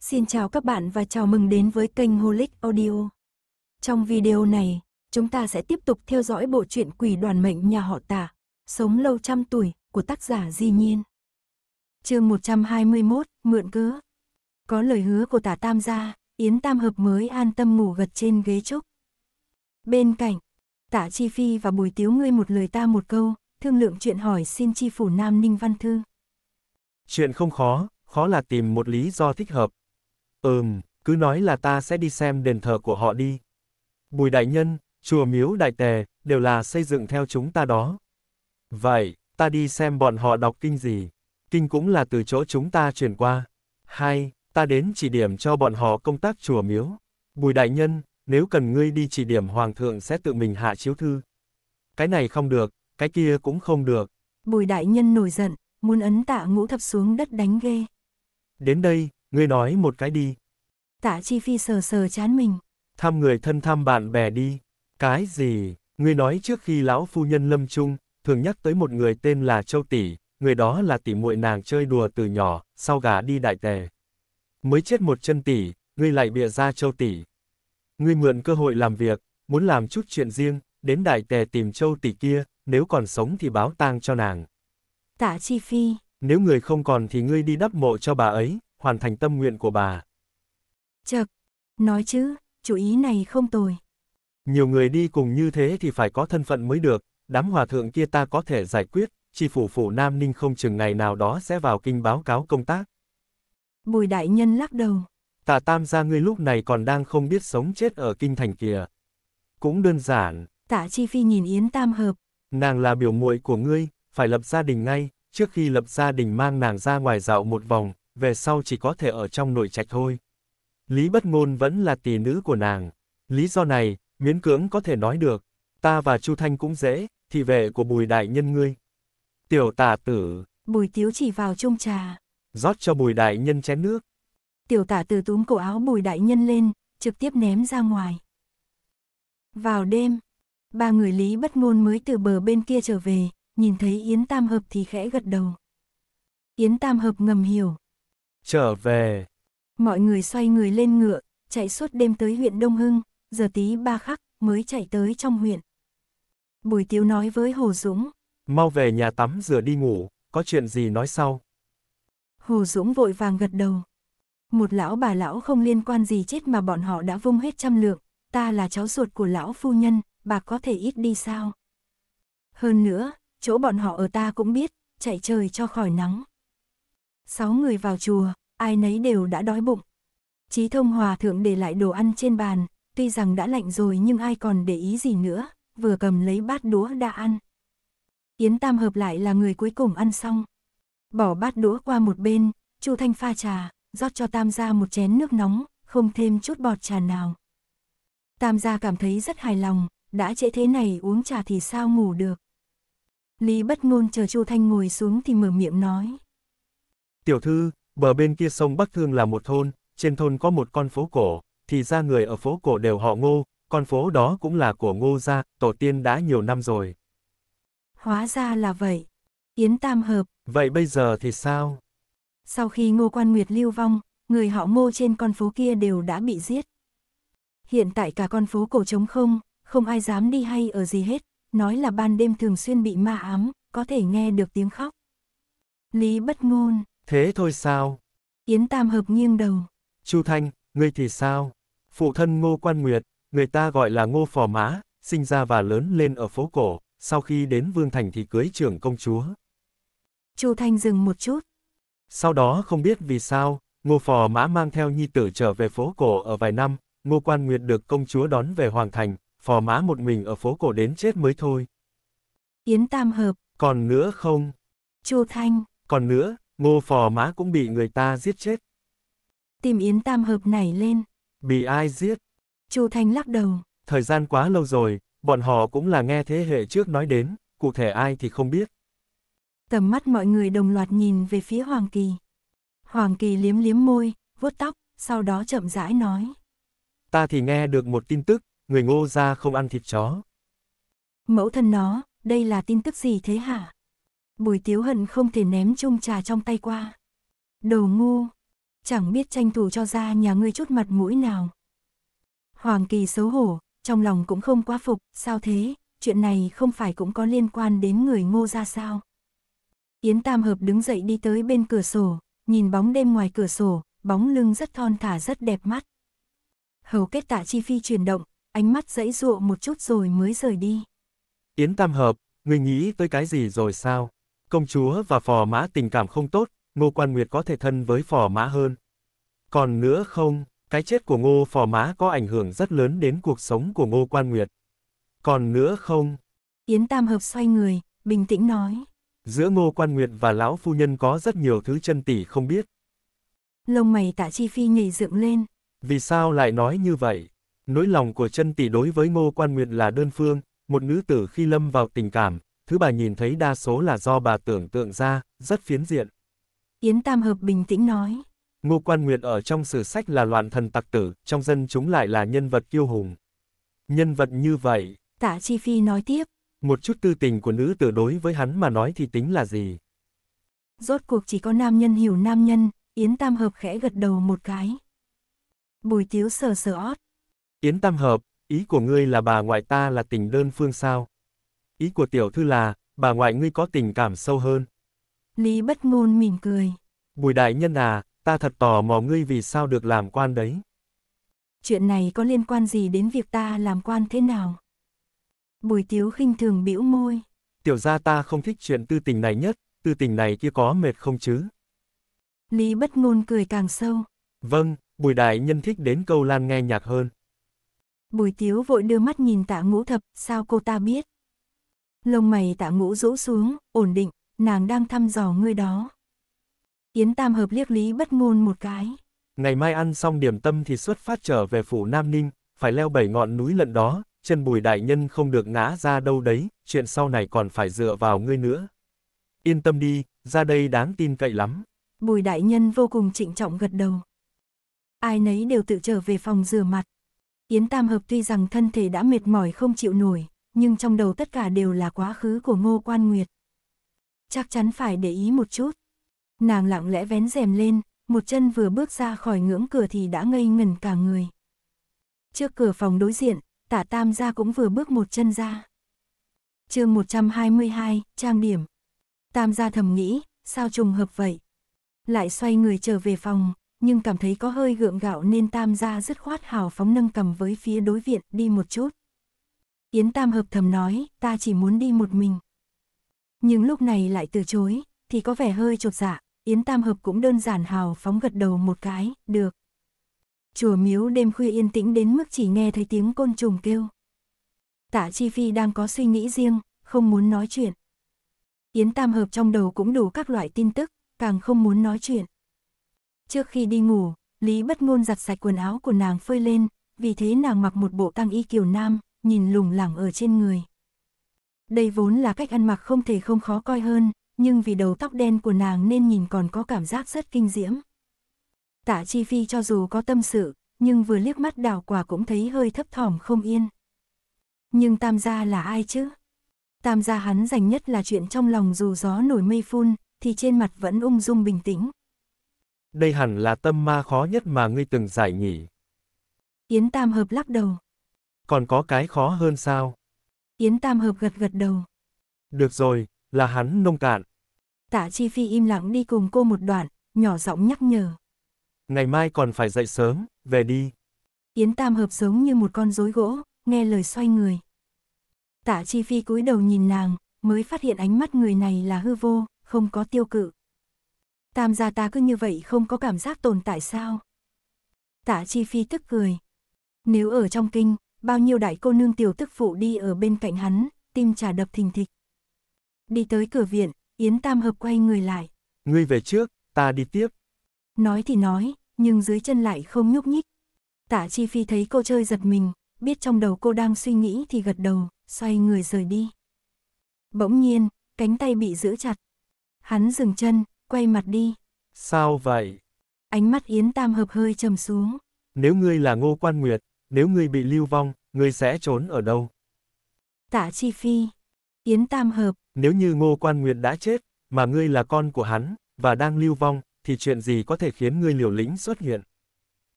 Xin chào các bạn và chào mừng đến với kênh Holic Audio. Trong video này, chúng ta sẽ tiếp tục theo dõi bộ truyện Quỷ đoàn mệnh nhà họ Tả, Sống lâu trăm tuổi của tác giả Di Nhiên. Chương 121, mượn cớ. Có lời hứa của Tả Tam gia, Yến Tam hợp mới an tâm ngủ gật trên ghế trúc. Bên cạnh, Tả Chi Phi và Bùi Tiếu ngươi một lời ta một câu, thương lượng chuyện hỏi xin chi phủ Nam Ninh Văn Thư. Chuyện không khó, khó là tìm một lý do thích hợp, Ừm, cứ nói là ta sẽ đi xem đền thờ của họ đi. Bùi đại nhân, chùa miếu đại tề, đều là xây dựng theo chúng ta đó. Vậy, ta đi xem bọn họ đọc kinh gì. Kinh cũng là từ chỗ chúng ta chuyển qua. Hai, ta đến chỉ điểm cho bọn họ công tác chùa miếu. Bùi đại nhân, nếu cần ngươi đi chỉ điểm hoàng thượng sẽ tự mình hạ chiếu thư. Cái này không được, cái kia cũng không được. Bùi đại nhân nổi giận, muốn ấn tạ ngũ thập xuống đất đánh ghê. Đến đây, Ngươi nói một cái đi. Tạ Chi Phi sờ sờ chán mình. Thăm người thân thăm bạn bè đi. Cái gì? Ngươi nói trước khi lão phu nhân lâm chung thường nhắc tới một người tên là Châu Tỷ, người đó là tỷ muội nàng chơi đùa từ nhỏ, sau gà đi đại tề. Mới chết một chân tỷ, ngươi lại bịa ra Châu Tỷ. Ngươi mượn cơ hội làm việc, muốn làm chút chuyện riêng, đến đại tề tìm Châu Tỷ kia, nếu còn sống thì báo tang cho nàng. Tạ Chi Phi. Nếu người không còn thì ngươi đi đắp mộ cho bà ấy, hoàn thành tâm nguyện của bà. Chật, nói chứ, chủ ý này không tồi. Nhiều người đi cùng như thế thì phải có thân phận mới được, đám hòa thượng kia ta có thể giải quyết, chi phủ phủ Nam Ninh không chừng ngày nào đó sẽ vào kinh báo cáo công tác. Bùi đại nhân lắc đầu. Tạ tam gia ngươi lúc này còn đang không biết sống chết ở kinh thành kìa. Cũng đơn giản. Tạ chi phi nhìn Yến tam hợp. Nàng là biểu muội của ngươi, phải lập gia đình ngay, trước khi lập gia đình mang nàng ra ngoài dạo một vòng, về sau chỉ có thể ở trong nội trạch thôi. Lý Bất Ngôn vẫn là tỷ nữ của nàng. Lý do này, miễn cưỡng có thể nói được. Ta và Chu Thanh cũng dễ, thì vệ của bùi đại nhân ngươi. Tiểu tả tử. Bùi tiếu chỉ vào chung trà. rót cho bùi đại nhân chén nước. Tiểu tả tử túm cổ áo bùi đại nhân lên, trực tiếp ném ra ngoài. Vào đêm, ba người Lý Bất Ngôn mới từ bờ bên kia trở về, nhìn thấy Yến Tam Hợp thì khẽ gật đầu. Yến Tam Hợp ngầm hiểu, trở về. Mọi người xoay người lên ngựa, chạy suốt đêm tới huyện Đông Hưng, giờ tí ba khắc mới chạy tới trong huyện. Bùi Tiếu nói với Hồ Dũng. Mau về nhà tắm rửa đi ngủ, có chuyện gì nói sau. Hồ Dũng vội vàng gật đầu. Một lão bà lão không liên quan gì chết mà bọn họ đã vung hết trăm lượng, ta là cháu ruột của lão phu nhân, bà có thể ít đi sao? Hơn nữa, chỗ bọn họ ở ta cũng biết, chạy trời cho khỏi nắng. Sáu người vào chùa, ai nấy đều đã đói bụng. Chí thông hòa thượng để lại đồ ăn trên bàn, tuy rằng đã lạnh rồi nhưng ai còn để ý gì nữa, vừa cầm lấy bát đũa đã ăn. Yến Tam hợp lại là người cuối cùng ăn xong. Bỏ bát đũa qua một bên, Chu Thanh pha trà, rót cho Tam gia một chén nước nóng, không thêm chút bọt trà nào. Tam gia cảm thấy rất hài lòng, đã trễ thế này uống trà thì sao ngủ được. Lý bất ngôn chờ Chu Thanh ngồi xuống thì mở miệng nói. Tiểu thư, bờ bên kia sông Bắc Thương là một thôn, trên thôn có một con phố cổ, thì ra người ở phố cổ đều họ ngô, con phố đó cũng là của ngô gia, tổ tiên đã nhiều năm rồi. Hóa ra là vậy. Yến Tam Hợp. Vậy bây giờ thì sao? Sau khi Ngô Quan Nguyệt lưu vong, người họ ngô trên con phố kia đều đã bị giết. Hiện tại cả con phố cổ trống không, không ai dám đi hay ở gì hết, nói là ban đêm thường xuyên bị ma ám, có thể nghe được tiếng khóc. Lý bất ngôn, Thế thôi sao? Yến Tam Hợp nghiêng đầu. Chu Thanh, ngươi thì sao? Phụ thân Ngô Quan Nguyệt, người ta gọi là Ngô Phò Mã, sinh ra và lớn lên ở phố cổ, sau khi đến Vương Thành thì cưới trưởng công chúa. Chu Thanh dừng một chút. Sau đó không biết vì sao, Ngô Phò Mã mang theo nhi tử trở về phố cổ ở vài năm, Ngô Quan Nguyệt được công chúa đón về Hoàng Thành, Phò Mã một mình ở phố cổ đến chết mới thôi. Yến Tam Hợp. Còn nữa không? Chu Thanh. Còn nữa, Ngô phò mã cũng bị người ta giết chết. Tìm Yến Tam Hợp này lên. Bị ai giết? Chu Thanh lắc đầu. Thời gian quá lâu rồi, bọn họ cũng là nghe thế hệ trước nói đến, cụ thể ai thì không biết. Tầm mắt mọi người đồng loạt nhìn về phía Hoàng Kỳ. Hoàng Kỳ liếm liếm môi, vuốt tóc, sau đó chậm rãi nói. Ta thì nghe được một tin tức, người ngô ra không ăn thịt chó. Mẫu thân nó, đây là tin tức gì thế hả? Bùi Tiếu Hận không thể ném chung trà trong tay qua. Đồ ngu, chẳng biết tranh thủ cho ra nhà ngươi chút mặt mũi nào. Hoàng Kỳ xấu hổ, trong lòng cũng không quá phục, sao thế, chuyện này không phải cũng có liên quan đến người ngô ra sao. Yến Tam Hợp đứng dậy đi tới bên cửa sổ, nhìn bóng đêm ngoài cửa sổ, bóng lưng rất thon thả rất đẹp mắt. Hầu kết tạ chi phi chuyển động, ánh mắt dãy dụa một chút rồi mới rời đi. Yến Tam Hợp, người nghĩ tới cái gì rồi sao? Công chúa và phò mã tình cảm không tốt, Ngô Quan Nguyệt có thể thân với phò mã hơn. Còn nữa không, cái chết của Ngô phò mã có ảnh hưởng rất lớn đến cuộc sống của Ngô Quan Nguyệt. Còn nữa không? Yến Tam Hợp xoay người, bình tĩnh nói. Giữa Ngô Quan Nguyệt và lão phu nhân có rất nhiều thứ chân tỷ không biết. Lông mày tạ chi phi nhảy dựng lên. Vì sao lại nói như vậy? Nỗi lòng của chân tỷ đối với Ngô Quan Nguyệt là đơn phương, một nữ tử khi lâm vào tình cảm, thứ bà nhìn thấy đa số là do bà tưởng tượng ra, rất phiến diện. Yến Tam Hợp bình tĩnh nói. Ngô Quan Nguyệt ở trong sử sách là loạn thần tặc tử, trong dân chúng lại là nhân vật kiêu hùng. Nhân vật như vậy. Tạ Chi Phi nói tiếp. Một chút tư tình của nữ tử đối với hắn mà nói thì tính là gì? Rốt cuộc chỉ có nam nhân hiểu nam nhân, Yến Tam Hợp khẽ gật đầu một cái. Bùi tiếu sờ sờ ót. Yến Tam Hợp, ý của ngươi là bà ngoại ta là tình đơn phương sao? ý của tiểu thư là, bà ngoại ngươi có tình cảm sâu hơn. Lý bất ngôn mỉm cười. Bùi đại nhân à, ta thật tò mò ngươi vì sao được làm quan đấy. Chuyện này có liên quan gì đến việc ta làm quan thế nào? Bùi tiếu khinh thường bĩu môi. Tiểu ra ta không thích chuyện tư tình này nhất, tư tình này kia có mệt không chứ? Lý bất ngôn cười càng sâu. Vâng, bùi đại nhân thích đến câu lan nghe nhạc hơn. Bùi tiếu vội đưa mắt nhìn tạ ngũ thập, sao cô ta biết? lông mày tạ ngũ rũ xuống, ổn định, nàng đang thăm dò ngươi đó. Yến Tam Hợp liếc Lý bất ngôn một cái. Ngày mai ăn xong điểm tâm thì xuất phát trở về phủ Nam Ninh, phải leo bảy ngọn núi lận đó, chân bùi đại nhân không được ngã ra đâu đấy, chuyện sau này còn phải dựa vào ngươi nữa. Yên tâm đi, ra đây đáng tin cậy lắm. Bùi đại nhân vô cùng trịnh trọng gật đầu. Ai nấy đều tự trở về phòng rửa mặt. Yến Tam Hợp tuy rằng thân thể đã mệt mỏi không chịu nổi, nhưng trong đầu tất cả đều là quá khứ của Ngô Quan Nguyệt. Chắc chắn phải để ý một chút. Nàng lặng lẽ vén rèm lên, một chân vừa bước ra khỏi ngưỡng cửa thì đã ngây ngẩn cả người. Trước cửa phòng đối diện, tả tam gia cũng vừa bước một chân ra. mươi 122, trang điểm. Tam gia thầm nghĩ, sao trùng hợp vậy? Lại xoay người trở về phòng, nhưng cảm thấy có hơi gượng gạo nên tam gia dứt khoát hào phóng nâng cầm với phía đối viện đi một chút. Yến Tam hợp thầm nói, ta chỉ muốn đi một mình. Nhưng lúc này lại từ chối, thì có vẻ hơi trột dạ, Yến Tam hợp cũng đơn giản hào phóng gật đầu một cái, được. Chùa miếu đêm khuya yên tĩnh đến mức chỉ nghe thấy tiếng côn trùng kêu. Tạ Chi Phi đang có suy nghĩ riêng, không muốn nói chuyện. Yến Tam Hợp trong đầu cũng đủ các loại tin tức, càng không muốn nói chuyện. Trước khi đi ngủ, Lý Bất Ngôn giặt sạch quần áo của nàng phơi lên, vì thế nàng mặc một bộ tăng y kiểu nam, nhìn lủng lẳng ở trên người. Đây vốn là cách ăn mặc không thể không khó coi hơn, nhưng vì đầu tóc đen của nàng nên nhìn còn có cảm giác rất kinh diễm. Tạ Chi Phi cho dù có tâm sự, nhưng vừa liếc mắt đào quả cũng thấy hơi thấp thỏm không yên. Nhưng tam gia là ai chứ? Tam gia hắn dành nhất là chuyện trong lòng dù gió nổi mây phun, thì trên mặt vẫn ung dung bình tĩnh. Đây hẳn là tâm ma khó nhất mà ngươi từng giải nhỉ. Yến Tam Hợp lắc đầu còn có cái khó hơn sao? Yến Tam Hợp gật gật đầu. Được rồi, là hắn nông cạn. Tạ Chi Phi im lặng đi cùng cô một đoạn, nhỏ giọng nhắc nhở. Ngày mai còn phải dậy sớm, về đi. Yến Tam Hợp giống như một con rối gỗ, nghe lời xoay người. Tạ Chi Phi cúi đầu nhìn nàng, mới phát hiện ánh mắt người này là hư vô, không có tiêu cự. Tam gia ta cứ như vậy không có cảm giác tồn tại sao? Tạ Chi Phi tức cười. Nếu ở trong kinh, bao nhiêu đại cô nương tiểu tức phụ đi ở bên cạnh hắn, tim trà đập thình thịch. Đi tới cửa viện, Yến Tam Hợp quay người lại. Ngươi về trước, ta đi tiếp. Nói thì nói, nhưng dưới chân lại không nhúc nhích. Tạ Chi Phi thấy cô chơi giật mình, biết trong đầu cô đang suy nghĩ thì gật đầu, xoay người rời đi. Bỗng nhiên, cánh tay bị giữ chặt. Hắn dừng chân, quay mặt đi. Sao vậy? Ánh mắt Yến Tam Hợp hơi trầm xuống. Nếu ngươi là Ngô Quan Nguyệt, nếu ngươi bị lưu vong, ngươi sẽ trốn ở đâu? Tạ Chi Phi, Yến Tam Hợp. Nếu như Ngô Quan Nguyệt đã chết, mà ngươi là con của hắn, và đang lưu vong, thì chuyện gì có thể khiến ngươi liều lĩnh xuất hiện?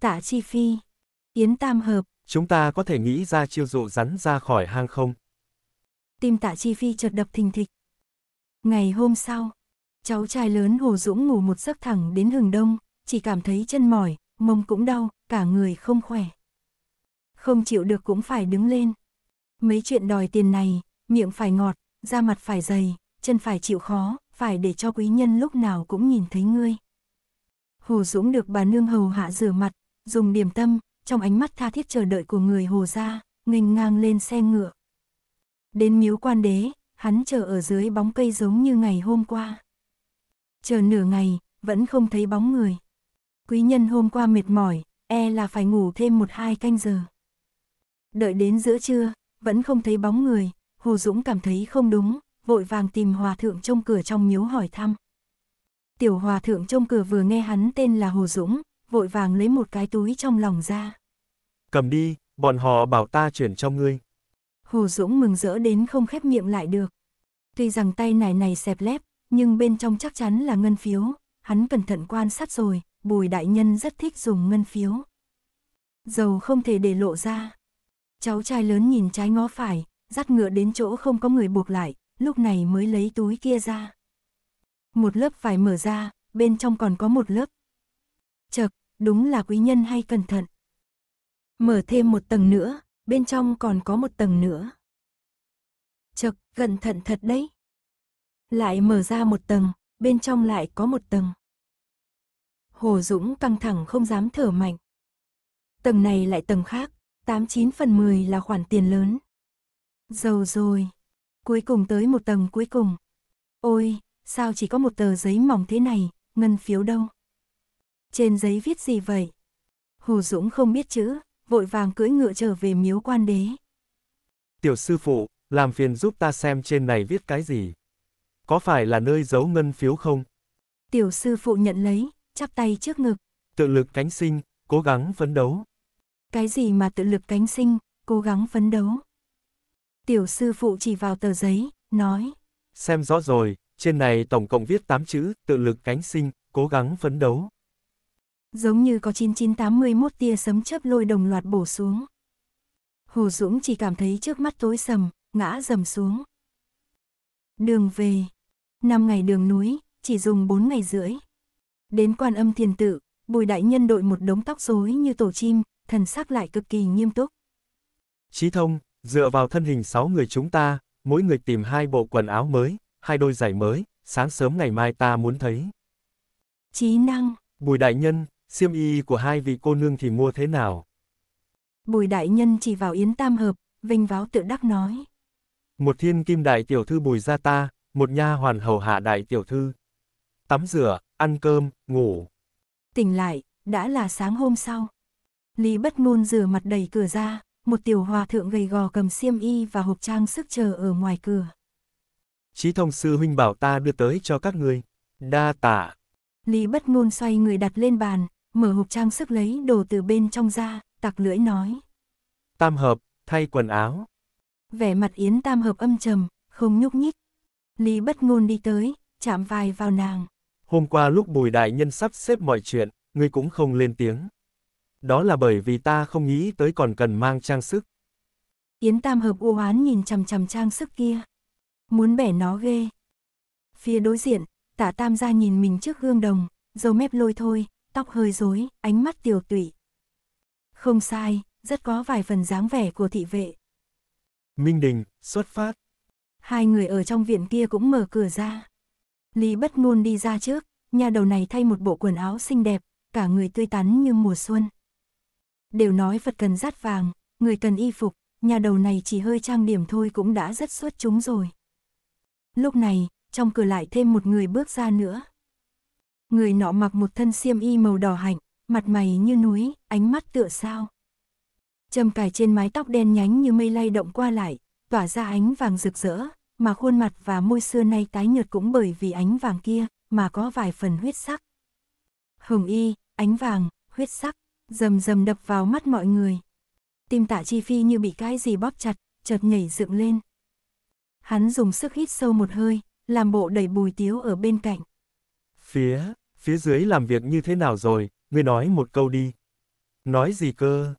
Tạ Chi Phi, Yến Tam Hợp. Chúng ta có thể nghĩ ra chiêu dụ rắn ra khỏi hang không? Tim Tạ Chi Phi chợt đập thình thịch. Ngày hôm sau, cháu trai lớn Hồ Dũng ngủ một giấc thẳng đến hừng đông, chỉ cảm thấy chân mỏi, mông cũng đau, cả người không khỏe không chịu được cũng phải đứng lên. Mấy chuyện đòi tiền này, miệng phải ngọt, da mặt phải dày, chân phải chịu khó, phải để cho quý nhân lúc nào cũng nhìn thấy ngươi. Hồ Dũng được bà nương hầu hạ rửa mặt, dùng điểm tâm, trong ánh mắt tha thiết chờ đợi của người hồ ra, nghênh ngang lên xe ngựa. Đến miếu quan đế, hắn chờ ở dưới bóng cây giống như ngày hôm qua. Chờ nửa ngày, vẫn không thấy bóng người. Quý nhân hôm qua mệt mỏi, e là phải ngủ thêm một hai canh giờ. Đợi đến giữa trưa, vẫn không thấy bóng người, Hồ Dũng cảm thấy không đúng, vội vàng tìm hòa thượng trông cửa trong miếu hỏi thăm. Tiểu hòa thượng trông cửa vừa nghe hắn tên là Hồ Dũng, vội vàng lấy một cái túi trong lòng ra. Cầm đi, bọn họ bảo ta chuyển cho ngươi. Hồ Dũng mừng rỡ đến không khép miệng lại được. Tuy rằng tay này này xẹp lép, nhưng bên trong chắc chắn là ngân phiếu, hắn cẩn thận quan sát rồi, bùi đại nhân rất thích dùng ngân phiếu. Dầu không thể để lộ ra, Cháu trai lớn nhìn trái ngó phải, dắt ngựa đến chỗ không có người buộc lại, lúc này mới lấy túi kia ra. Một lớp phải mở ra, bên trong còn có một lớp. Chật, đúng là quý nhân hay cẩn thận. Mở thêm một tầng nữa, bên trong còn có một tầng nữa. Chật, cẩn thận thật đấy. Lại mở ra một tầng, bên trong lại có một tầng. Hồ Dũng căng thẳng không dám thở mạnh. Tầng này lại tầng khác, 89 phần 10 là khoản tiền lớn. Giàu rồi. Cuối cùng tới một tầng cuối cùng. Ôi, sao chỉ có một tờ giấy mỏng thế này, ngân phiếu đâu? Trên giấy viết gì vậy? Hồ Dũng không biết chữ, vội vàng cưỡi ngựa trở về miếu quan đế. Tiểu sư phụ, làm phiền giúp ta xem trên này viết cái gì. Có phải là nơi giấu ngân phiếu không? Tiểu sư phụ nhận lấy, chắp tay trước ngực. Tự lực cánh sinh, cố gắng phấn đấu. Cái gì mà tự lực cánh sinh, cố gắng phấn đấu. Tiểu sư phụ chỉ vào tờ giấy, nói. Xem rõ rồi, trên này tổng cộng viết 8 chữ, tự lực cánh sinh, cố gắng phấn đấu. Giống như có 9981 tia sấm chớp lôi đồng loạt bổ xuống. Hồ Dũng chỉ cảm thấy trước mắt tối sầm, ngã dầm xuống. Đường về. 5 ngày đường núi, chỉ dùng 4 ngày rưỡi. Đến quan âm thiền tự, Bùi Đại Nhân đội một đống tóc rối như tổ chim, thần sắc lại cực kỳ nghiêm túc. Chí thông, dựa vào thân hình sáu người chúng ta, mỗi người tìm hai bộ quần áo mới, hai đôi giày mới, sáng sớm ngày mai ta muốn thấy. Chí năng. Bùi đại nhân, xiêm y của hai vị cô nương thì mua thế nào? Bùi đại nhân chỉ vào yến tam hợp, vinh váo tự đắc nói. Một thiên kim đại tiểu thư bùi gia ta, một nha hoàn hầu hạ đại tiểu thư. Tắm rửa, ăn cơm, ngủ. Tỉnh lại, đã là sáng hôm sau. Lý bất ngôn rửa mặt đẩy cửa ra, một tiểu hòa thượng gầy gò cầm xiêm y và hộp trang sức chờ ở ngoài cửa. Chí thông sư huynh bảo ta đưa tới cho các người. Đa tạ. Lý bất ngôn xoay người đặt lên bàn, mở hộp trang sức lấy đồ từ bên trong ra, tặc lưỡi nói. Tam hợp, thay quần áo. Vẻ mặt Yến Tam hợp âm trầm, không nhúc nhích. Lý bất ngôn đi tới, chạm vai vào nàng. Hôm qua lúc bùi đại nhân sắp xếp mọi chuyện, ngươi cũng không lên tiếng. Đó là bởi vì ta không nghĩ tới còn cần mang trang sức. Yến Tam Hợp u oán nhìn chằm chằm trang sức kia. Muốn bẻ nó ghê. Phía đối diện, tả Tam ra nhìn mình trước gương đồng, dầu mép lôi thôi, tóc hơi rối, ánh mắt tiểu tụy. Không sai, rất có vài phần dáng vẻ của thị vệ. Minh Đình, xuất phát. Hai người ở trong viện kia cũng mở cửa ra. Lý bất ngôn đi ra trước, nhà đầu này thay một bộ quần áo xinh đẹp, cả người tươi tắn như mùa xuân. Đều nói phật cần dát vàng, người cần y phục, nhà đầu này chỉ hơi trang điểm thôi cũng đã rất xuất chúng rồi. Lúc này, trong cửa lại thêm một người bước ra nữa. Người nọ mặc một thân xiêm y màu đỏ hạnh, mặt mày như núi, ánh mắt tựa sao. Châm cài trên mái tóc đen nhánh như mây lay động qua lại, tỏa ra ánh vàng rực rỡ, mà khuôn mặt và môi xưa nay tái nhợt cũng bởi vì ánh vàng kia, mà có vài phần huyết sắc. Hồng y, ánh vàng, huyết sắc rầm rầm đập vào mắt mọi người. Tim tạ chi phi như bị cái gì bóp chặt, chợt nhảy dựng lên. Hắn dùng sức hít sâu một hơi, làm bộ đẩy bùi tiếu ở bên cạnh. Phía, phía dưới làm việc như thế nào rồi, ngươi nói một câu đi. Nói gì cơ?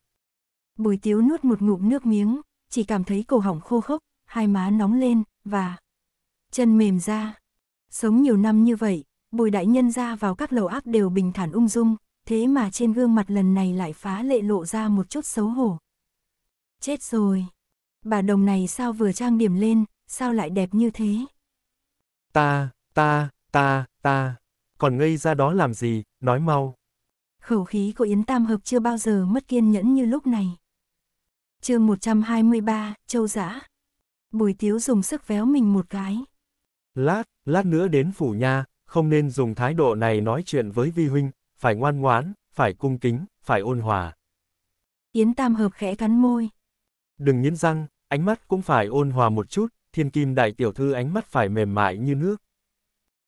Bùi tiếu nuốt một ngụm nước miếng, chỉ cảm thấy cổ họng khô khốc, hai má nóng lên, và chân mềm ra. Sống nhiều năm như vậy, bùi đại nhân ra vào các lầu ác đều bình thản ung dung, thế mà trên gương mặt lần này lại phá lệ lộ ra một chút xấu hổ. Chết rồi, bà đồng này sao vừa trang điểm lên, sao lại đẹp như thế? Ta, ta, ta, ta, còn ngây ra đó làm gì, nói mau. Khẩu khí của Yến Tam Hợp chưa bao giờ mất kiên nhẫn như lúc này. chương 123, Châu Giã. Bùi Tiếu dùng sức véo mình một cái. Lát, lát nữa đến phủ nha, không nên dùng thái độ này nói chuyện với Vi Huynh, phải ngoan ngoãn, phải cung kính, phải ôn hòa. Yến Tam Hợp khẽ cắn môi. Đừng nghiến răng, ánh mắt cũng phải ôn hòa một chút, thiên kim đại tiểu thư ánh mắt phải mềm mại như nước.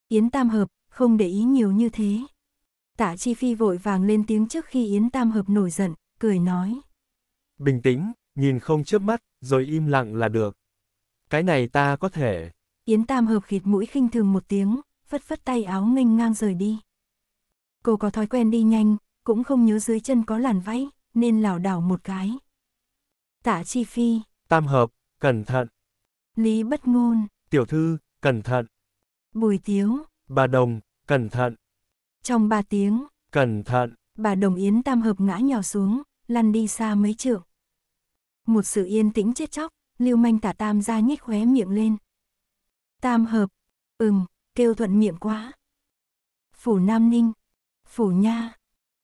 Yến Tam Hợp, không để ý nhiều như thế. Tạ Chi Phi vội vàng lên tiếng trước khi Yến Tam Hợp nổi giận, cười nói. Bình tĩnh, nhìn không chớp mắt, rồi im lặng là được. Cái này ta có thể. Yến Tam Hợp khịt mũi khinh thường một tiếng, phất phất tay áo nghênh ngang rời đi cô có thói quen đi nhanh, cũng không nhớ dưới chân có làn váy, nên lảo đảo một cái. Tạ Chi Phi. Tam hợp, cẩn thận. Lý bất ngôn. Tiểu thư, cẩn thận. Bùi tiếu. Bà Đồng, cẩn thận. Trong ba tiếng. Cẩn thận. Bà Đồng Yến tam hợp ngã nhào xuống, lăn đi xa mấy trượng. Một sự yên tĩnh chết chóc, lưu manh tả tam ra nhếch khóe miệng lên. Tam hợp. Ừm, kêu thuận miệng quá. Phủ Nam Ninh, Phủ nha.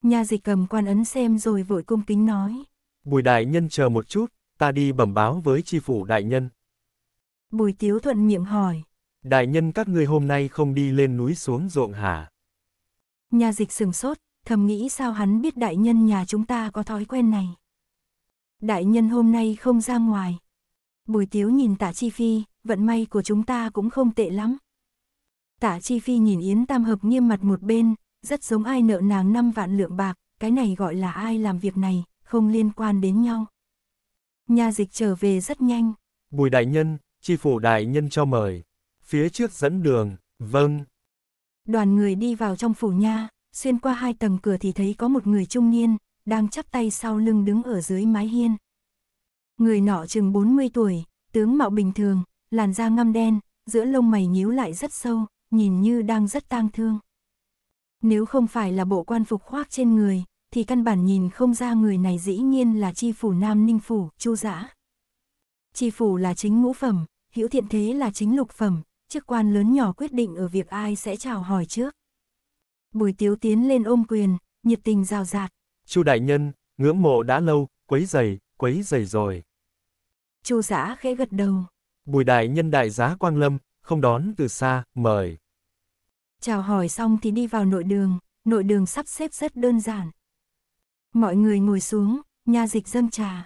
Nha dịch cầm quan ấn xem rồi vội cung kính nói. Bùi đại nhân chờ một chút, ta đi bẩm báo với chi phủ đại nhân. Bùi tiếu thuận miệng hỏi. Đại nhân các ngươi hôm nay không đi lên núi xuống ruộng hả? Nhà dịch sừng sốt, thầm nghĩ sao hắn biết đại nhân nhà chúng ta có thói quen này. Đại nhân hôm nay không ra ngoài. Bùi tiếu nhìn tạ chi phi, vận may của chúng ta cũng không tệ lắm. Tạ chi phi nhìn Yến Tam Hợp nghiêm mặt một bên, rất giống ai nợ nàng 5 vạn lượng bạc, cái này gọi là ai làm việc này, không liên quan đến nhau. Nhà dịch trở về rất nhanh. Bùi đại nhân, chi phủ đại nhân cho mời. Phía trước dẫn đường, vâng. Đoàn người đi vào trong phủ nha, xuyên qua hai tầng cửa thì thấy có một người trung niên, đang chắp tay sau lưng đứng ở dưới mái hiên. Người nọ chừng 40 tuổi, tướng mạo bình thường, làn da ngăm đen, giữa lông mày nhíu lại rất sâu, nhìn như đang rất tang thương. Nếu không phải là bộ quan phục khoác trên người, thì căn bản nhìn không ra người này dĩ nhiên là chi phủ Nam Ninh Phủ, Chu Giã. Chi phủ là chính ngũ phẩm, hữu thiện thế là chính lục phẩm, chức quan lớn nhỏ quyết định ở việc ai sẽ chào hỏi trước. Bùi tiếu tiến lên ôm quyền, nhiệt tình rào rạt. Chu đại nhân, ngưỡng mộ đã lâu, quấy dày, quấy dày rồi. Chu giã khẽ gật đầu. Bùi đại nhân đại giá quang lâm, không đón từ xa, mời. Chào hỏi xong thì đi vào nội đường, nội đường sắp xếp rất đơn giản. Mọi người ngồi xuống, nha dịch dâm trà.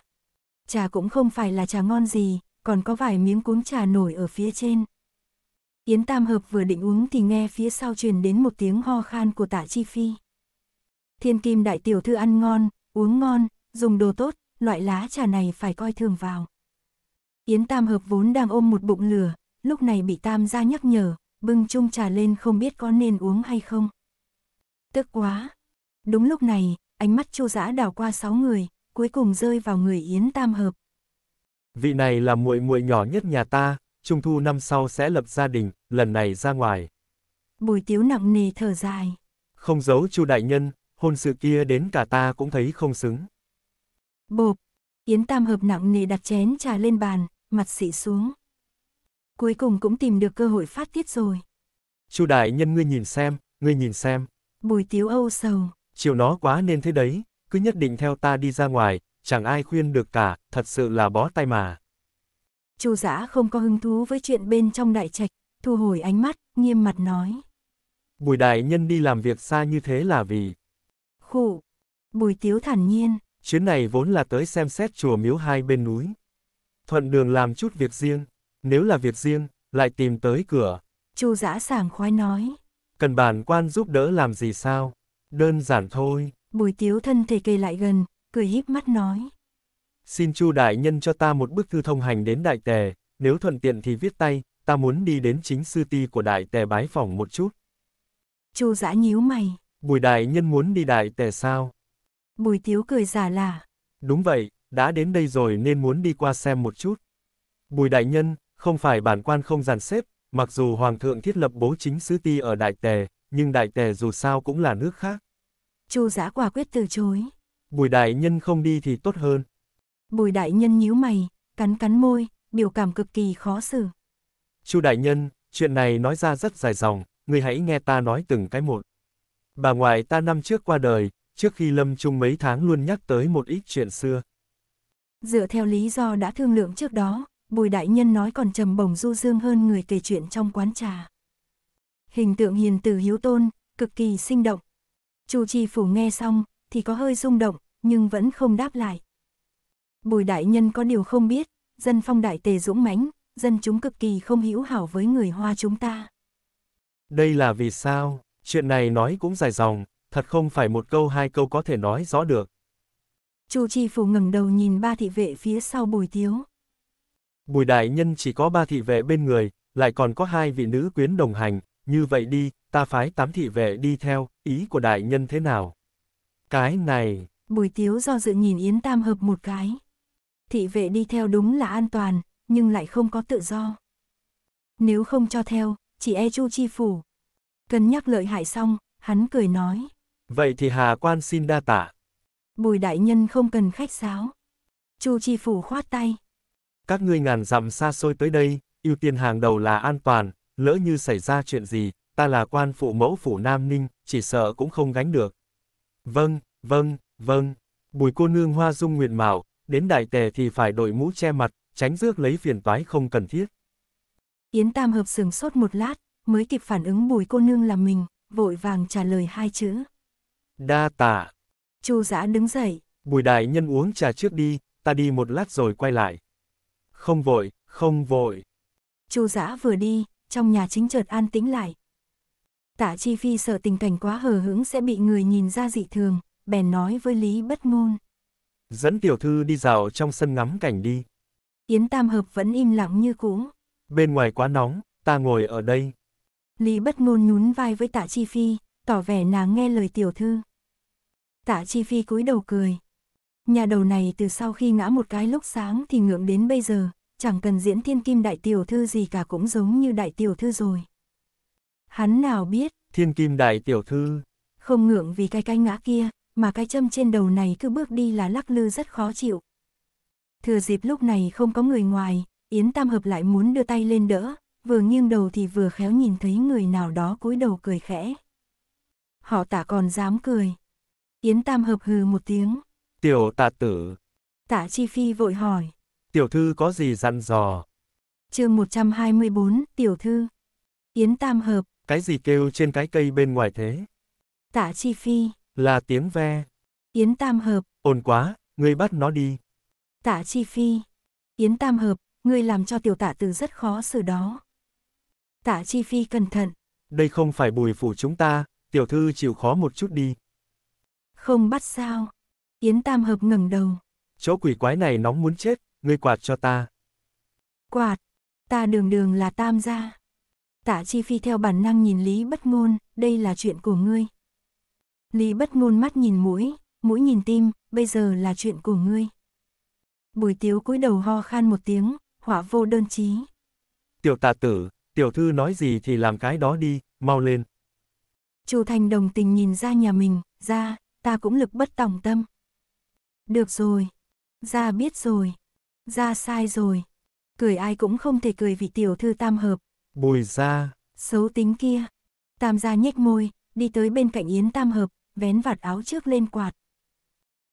Trà cũng không phải là trà ngon gì, còn có vài miếng cuốn trà nổi ở phía trên. Yến Tam Hợp vừa định uống thì nghe phía sau truyền đến một tiếng ho khan của tạ Chi Phi. Thiên Kim Đại Tiểu Thư ăn ngon, uống ngon, dùng đồ tốt, loại lá trà này phải coi thường vào. Yến Tam Hợp vốn đang ôm một bụng lửa, lúc này bị Tam gia nhắc nhở, bưng chung trà lên không biết có nên uống hay không. Tức quá. Đúng lúc này, ánh mắt Chu Dã đảo qua sáu người, cuối cùng rơi vào người Yến Tam hợp. Vị này là muội muội nhỏ nhất nhà ta, trung thu năm sau sẽ lập gia đình, lần này ra ngoài. Bùi Tiếu nặng nề thở dài. Không giấu Chu đại nhân, hôn sự kia đến cả ta cũng thấy không xứng. Bộp, Yến Tam hợp nặng nề đặt chén trà lên bàn, mặt xị xuống. Cuối cùng cũng tìm được cơ hội phát tiết rồi. Chu đại nhân ngươi nhìn xem, ngươi nhìn xem. Bùi tiếu âu sầu. Chiều nó quá nên thế đấy, cứ nhất định theo ta đi ra ngoài, chẳng ai khuyên được cả, thật sự là bó tay mà. Chu giã không có hứng thú với chuyện bên trong đại trạch, thu hồi ánh mắt, nghiêm mặt nói. Bùi đại nhân đi làm việc xa như thế là vì... Khụ. Bùi tiếu thản nhiên. Chuyến này vốn là tới xem xét chùa miếu hai bên núi. Thuận đường làm chút việc riêng. Nếu là việc riêng, lại tìm tới cửa. Chu giã sảng khoái nói. Cần bản quan giúp đỡ làm gì sao? Đơn giản thôi. Bùi tiếu thân thể kề lại gần, cười híp mắt nói. Xin Chu đại nhân cho ta một bức thư thông hành đến đại tề, nếu thuận tiện thì viết tay, ta muốn đi đến chính sư ti của đại tề bái phỏng một chút. Chu giã nhíu mày. Bùi đại nhân muốn đi đại tề sao? Bùi tiếu cười giả là. Đúng vậy, đã đến đây rồi nên muốn đi qua xem một chút. Bùi đại nhân, không phải bản quan không dàn xếp, mặc dù Hoàng thượng thiết lập bố chính sứ ti ở Đại Tề, nhưng Đại Tề dù sao cũng là nước khác. Chu giã quả quyết từ chối. Bùi đại nhân không đi thì tốt hơn. Bùi đại nhân nhíu mày, cắn cắn môi, biểu cảm cực kỳ khó xử. Chu đại nhân, chuyện này nói ra rất dài dòng, người hãy nghe ta nói từng cái một. Bà ngoại ta năm trước qua đời, trước khi lâm chung mấy tháng luôn nhắc tới một ít chuyện xưa. Dựa theo lý do đã thương lượng trước đó, Bùi đại nhân nói còn trầm bổng du dương hơn người kể chuyện trong quán trà. Hình tượng hiền từ hiếu tôn, cực kỳ sinh động. Chu Chi Phủ nghe xong, thì có hơi rung động, nhưng vẫn không đáp lại. Bùi đại nhân có điều không biết, dân phong đại tề dũng mãnh, dân chúng cực kỳ không hữu hảo với người Hoa chúng ta. Đây là vì sao? Chuyện này nói cũng dài dòng, thật không phải một câu hai câu có thể nói rõ được. Chu Chi Phủ ngẩng đầu nhìn ba thị vệ phía sau Bùi Tiếu. Bùi đại nhân chỉ có ba thị vệ bên người, lại còn có hai vị nữ quyến đồng hành, như vậy đi, ta phái tám thị vệ đi theo, ý của đại nhân thế nào? Cái này... Bùi tiếu do dự nhìn Yến Tam hợp một cái. Thị vệ đi theo đúng là an toàn, nhưng lại không có tự do. Nếu không cho theo, chỉ e chu chi phủ. Cân nhắc lợi hại xong, hắn cười nói. Vậy thì hà quan xin đa tạ. Bùi đại nhân không cần khách sáo. Chu chi phủ khoát tay. Các ngươi ngàn dặm xa xôi tới đây, ưu tiên hàng đầu là an toàn, lỡ như xảy ra chuyện gì, ta là quan phụ mẫu phủ Nam Ninh, chỉ sợ cũng không gánh được. Vâng, vâng, vâng. Bùi cô nương hoa dung nguyện mạo, đến đại tề thì phải đội mũ che mặt, tránh rước lấy phiền toái không cần thiết. Yến Tam hợp sừng sốt một lát, mới kịp phản ứng bùi cô nương là mình, vội vàng trả lời hai chữ. Đa tạ. Chu giã đứng dậy. Bùi đại nhân uống trà trước đi, ta đi một lát rồi quay lại không vội, không vội. Chu Dã vừa đi, trong nhà chính chợt an tĩnh lại. Tạ Chi Phi sợ tình cảnh quá hờ hững sẽ bị người nhìn ra dị thường, bèn nói với Lý bất ngôn. Dẫn tiểu thư đi dạo trong sân ngắm cảnh đi. Yến Tam Hợp vẫn im lặng như cũ. Bên ngoài quá nóng, ta ngồi ở đây. Lý bất ngôn nhún vai với Tạ Chi Phi, tỏ vẻ nàng nghe lời tiểu thư. Tạ Chi Phi cúi đầu cười, Nhà đầu này từ sau khi ngã một cái lúc sáng thì ngượng đến bây giờ, chẳng cần diễn thiên kim đại tiểu thư gì cả cũng giống như đại tiểu thư rồi. Hắn nào biết, thiên kim đại tiểu thư, không ngượng vì cái cái ngã kia, mà cái châm trên đầu này cứ bước đi là lắc lư rất khó chịu. Thừa dịp lúc này không có người ngoài, Yến Tam Hợp lại muốn đưa tay lên đỡ, vừa nghiêng đầu thì vừa khéo nhìn thấy người nào đó cúi đầu cười khẽ. Họ tả còn dám cười. Yến Tam Hợp hừ một tiếng, Tiểu tạ tử. Tạ Chi Phi vội hỏi. Tiểu thư có gì dặn dò? chương 124, tiểu thư. Yến tam hợp. Cái gì kêu trên cái cây bên ngoài thế? Tạ Chi Phi. Là tiếng ve. Yến tam hợp. ổn quá, ngươi bắt nó đi. Tạ Chi Phi. Yến tam hợp, ngươi làm cho tiểu tạ tử rất khó xử đó. Tạ Chi Phi cẩn thận. Đây không phải bùi phủ chúng ta, tiểu thư chịu khó một chút đi. Không bắt sao. Yến Tam Hợp ngẩng đầu. Chỗ quỷ quái này nóng muốn chết, ngươi quạt cho ta. Quạt, ta đường đường là Tam gia. Tạ Chi Phi theo bản năng nhìn Lý Bất Ngôn, đây là chuyện của ngươi. Lý Bất Ngôn mắt nhìn mũi, mũi nhìn tim, bây giờ là chuyện của ngươi. Bùi tiếu cúi đầu ho khan một tiếng, hỏa vô đơn chí. Tiểu tạ tử, tiểu thư nói gì thì làm cái đó đi, mau lên. Chu Thành đồng tình nhìn ra nhà mình, ra, ta cũng lực bất tòng tâm. Được rồi, ra biết rồi, ra sai rồi. Cười ai cũng không thể cười vị tiểu thư tam hợp. Bùi ra. Xấu tính kia. Tam gia nhếch môi, đi tới bên cạnh Yến tam hợp, vén vạt áo trước lên quạt.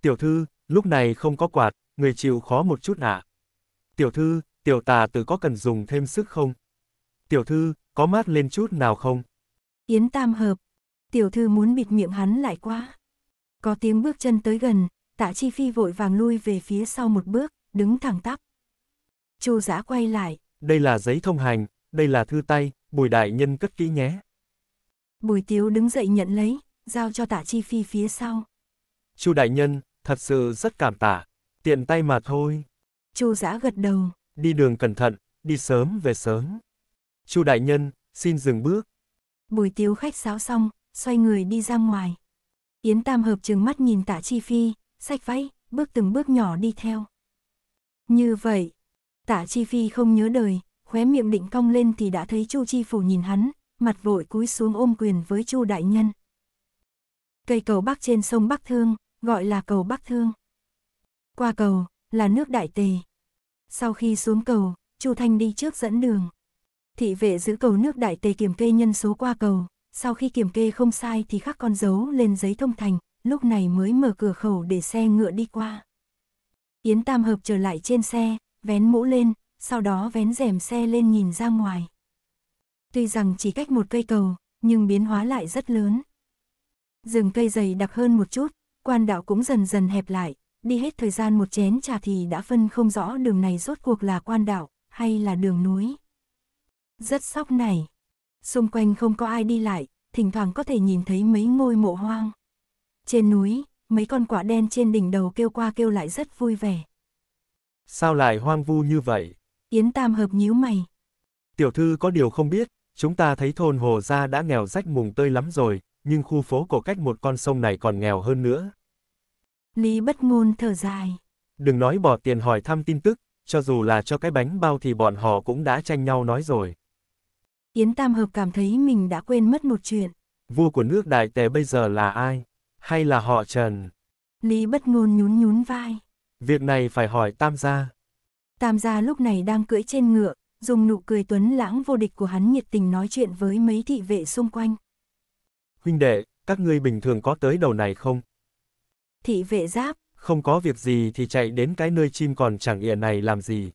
Tiểu thư, lúc này không có quạt, người chịu khó một chút ạ. À. Tiểu thư, tiểu tà tử có cần dùng thêm sức không? Tiểu thư, có mát lên chút nào không? Yến tam hợp. Tiểu thư muốn bịt miệng hắn lại quá. Có tiếng bước chân tới gần, Tạ Chi Phi vội vàng lui về phía sau một bước, đứng thẳng tắp. Chu Dã quay lại. Đây là giấy thông hành, đây là thư tay, Bùi đại nhân cất kỹ nhé. Bùi Tiếu đứng dậy nhận lấy, giao cho Tạ Chi Phi phía sau. Chu đại nhân, thật sự rất cảm tạ, tiện tay mà thôi. Chu Dã gật đầu. Đi đường cẩn thận, đi sớm về sớm. Chu đại nhân, xin dừng bước. Bùi Tiếu khách sáo xong, xoay người đi ra ngoài. Yến Tam hợp trừng mắt nhìn Tạ Chi Phi, sách váy, bước từng bước nhỏ đi theo. Như vậy, tả chi phi không nhớ đời, khóe miệng định cong lên thì đã thấy chu chi phủ nhìn hắn, mặt vội cúi xuống ôm quyền với chu đại nhân. Cây cầu bắc trên sông Bắc Thương, gọi là cầu Bắc Thương. Qua cầu, là nước đại tề. Sau khi xuống cầu, chu Thanh đi trước dẫn đường. Thị vệ giữ cầu nước đại tề kiểm kê nhân số qua cầu, sau khi kiểm kê không sai thì khắc con dấu lên giấy thông thành, lúc này mới mở cửa khẩu để xe ngựa đi qua. Yến Tam Hợp trở lại trên xe, vén mũ lên, sau đó vén rèm xe lên nhìn ra ngoài. Tuy rằng chỉ cách một cây cầu, nhưng biến hóa lại rất lớn. Rừng cây dày đặc hơn một chút, quan đạo cũng dần dần hẹp lại, đi hết thời gian một chén trà thì đã phân không rõ đường này rốt cuộc là quan đạo hay là đường núi. Rất sóc này, xung quanh không có ai đi lại, thỉnh thoảng có thể nhìn thấy mấy ngôi mộ hoang. Trên núi, mấy con quả đen trên đỉnh đầu kêu qua kêu lại rất vui vẻ. Sao lại hoang vu như vậy? Yến Tam hợp nhíu mày. Tiểu thư có điều không biết, chúng ta thấy thôn Hồ Gia đã nghèo rách mùng tơi lắm rồi, nhưng khu phố cổ cách một con sông này còn nghèo hơn nữa. Lý bất ngôn thở dài. Đừng nói bỏ tiền hỏi thăm tin tức, cho dù là cho cái bánh bao thì bọn họ cũng đã tranh nhau nói rồi. Yến Tam Hợp cảm thấy mình đã quên mất một chuyện. Vua của nước Đại Tề bây giờ là ai? Hay là họ Trần? Lý bất ngôn nhún nhún vai. Việc này phải hỏi Tam gia. Tam gia lúc này đang cưỡi trên ngựa, dùng nụ cười tuấn lãng vô địch của hắn nhiệt tình nói chuyện với mấy thị vệ xung quanh. Huynh đệ, các ngươi bình thường có tới đầu này không? Thị vệ giáp. Không có việc gì thì chạy đến cái nơi chim còn chẳng ỉa này làm gì.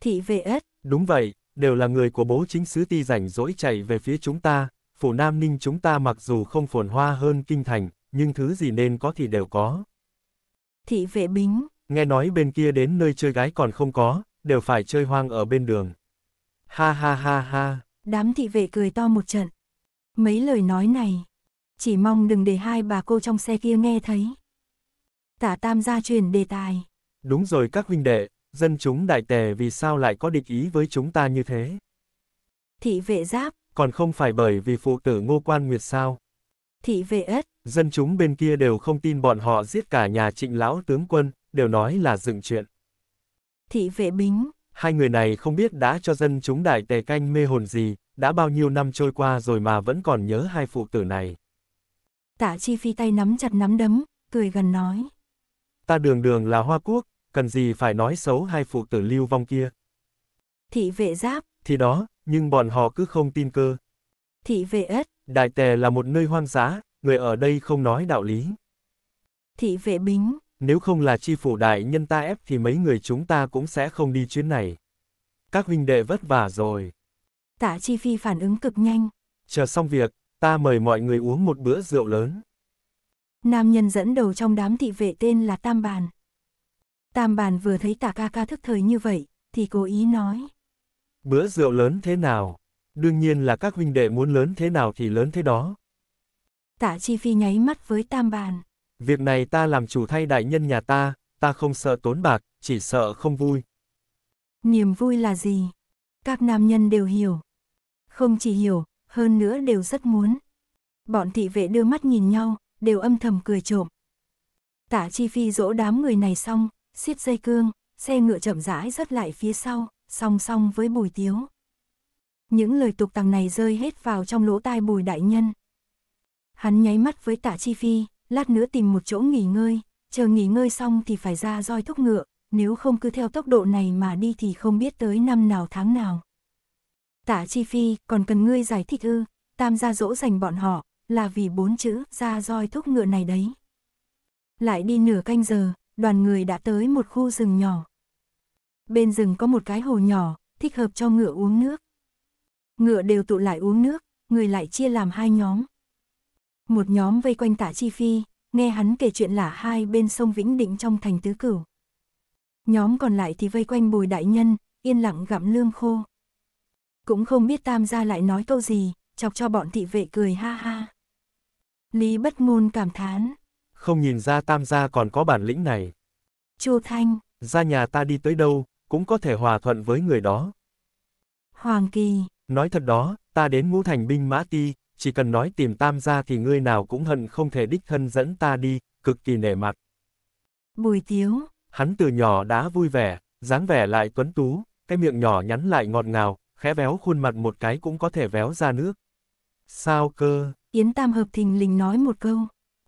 Thị vệ ất. Đúng vậy, đều là người của bố chính sứ ti rảnh rỗi chạy về phía chúng ta, phủ Nam Ninh chúng ta mặc dù không phồn hoa hơn kinh thành, nhưng thứ gì nên có thì đều có. Thị vệ bính. Nghe nói bên kia đến nơi chơi gái còn không có, đều phải chơi hoang ở bên đường. Ha ha ha ha. Đám thị vệ cười to một trận. Mấy lời nói này, chỉ mong đừng để hai bà cô trong xe kia nghe thấy. Tả tam gia truyền đề tài. Đúng rồi các huynh đệ, dân chúng đại tề vì sao lại có địch ý với chúng ta như thế? Thị vệ giáp. Còn không phải bởi vì phụ tử ngô quan nguyệt sao? thị vệ ất. Dân chúng bên kia đều không tin bọn họ giết cả nhà trịnh lão tướng quân, đều nói là dựng chuyện. Thị vệ bính. Hai người này không biết đã cho dân chúng đại tề canh mê hồn gì, đã bao nhiêu năm trôi qua rồi mà vẫn còn nhớ hai phụ tử này. Tạ chi phi tay nắm chặt nắm đấm, cười gần nói. Ta đường đường là hoa quốc, cần gì phải nói xấu hai phụ tử lưu vong kia. Thị vệ giáp. Thì đó, nhưng bọn họ cứ không tin cơ. Thị vệ ất. Đại Tề là một nơi hoang dã, người ở đây không nói đạo lý. Thị vệ bính. Nếu không là chi phủ đại nhân ta ép thì mấy người chúng ta cũng sẽ không đi chuyến này. Các huynh đệ vất vả rồi. Tạ Chi Phi phản ứng cực nhanh. Chờ xong việc, ta mời mọi người uống một bữa rượu lớn. Nam nhân dẫn đầu trong đám thị vệ tên là Tam Bàn. Tam Bàn vừa thấy Tạ Ca Ca thức thời như vậy, thì cố ý nói. Bữa rượu lớn thế nào? đương nhiên là các huynh đệ muốn lớn thế nào thì lớn thế đó. Tạ Chi Phi nháy mắt với tam bàn. Việc này ta làm chủ thay đại nhân nhà ta, ta không sợ tốn bạc, chỉ sợ không vui. Niềm vui là gì? Các nam nhân đều hiểu. Không chỉ hiểu, hơn nữa đều rất muốn. Bọn thị vệ đưa mắt nhìn nhau, đều âm thầm cười trộm. Tả Chi Phi dỗ đám người này xong, xiết dây cương, xe ngựa chậm rãi rớt lại phía sau, song song với Bùi Tiếu. Những lời tục tằng này rơi hết vào trong lỗ tai bùi đại nhân. Hắn nháy mắt với tạ chi phi, lát nữa tìm một chỗ nghỉ ngơi, chờ nghỉ ngơi xong thì phải ra roi thúc ngựa, nếu không cứ theo tốc độ này mà đi thì không biết tới năm nào tháng nào. Tạ Chi Phi, còn cần ngươi giải thích ư, tam gia dỗ dành bọn họ, là vì bốn chữ ra roi thúc ngựa này đấy. Lại đi nửa canh giờ, đoàn người đã tới một khu rừng nhỏ. Bên rừng có một cái hồ nhỏ, thích hợp cho ngựa uống nước. Ngựa đều tụ lại uống nước, người lại chia làm hai nhóm. Một nhóm vây quanh tả chi phi, nghe hắn kể chuyện là hai bên sông Vĩnh Định trong thành tứ cửu. Nhóm còn lại thì vây quanh bùi đại nhân, yên lặng gặm lương khô. Cũng không biết tam gia lại nói câu gì, chọc cho bọn thị vệ cười ha ha. Lý bất ngôn cảm thán. Không nhìn ra tam gia còn có bản lĩnh này. Chu Thanh. Ra nhà ta đi tới đâu, cũng có thể hòa thuận với người đó. Hoàng Kỳ. Nói thật đó, ta đến ngũ thành binh mã ti, chỉ cần nói tìm tam gia thì ngươi nào cũng hận không thể đích thân dẫn ta đi, cực kỳ nể mặt. Bùi tiếu. Hắn từ nhỏ đã vui vẻ, dáng vẻ lại tuấn tú, cái miệng nhỏ nhắn lại ngọt ngào, khẽ véo khuôn mặt một cái cũng có thể véo ra nước. Sao cơ? Yến Tam hợp thình lình nói một câu.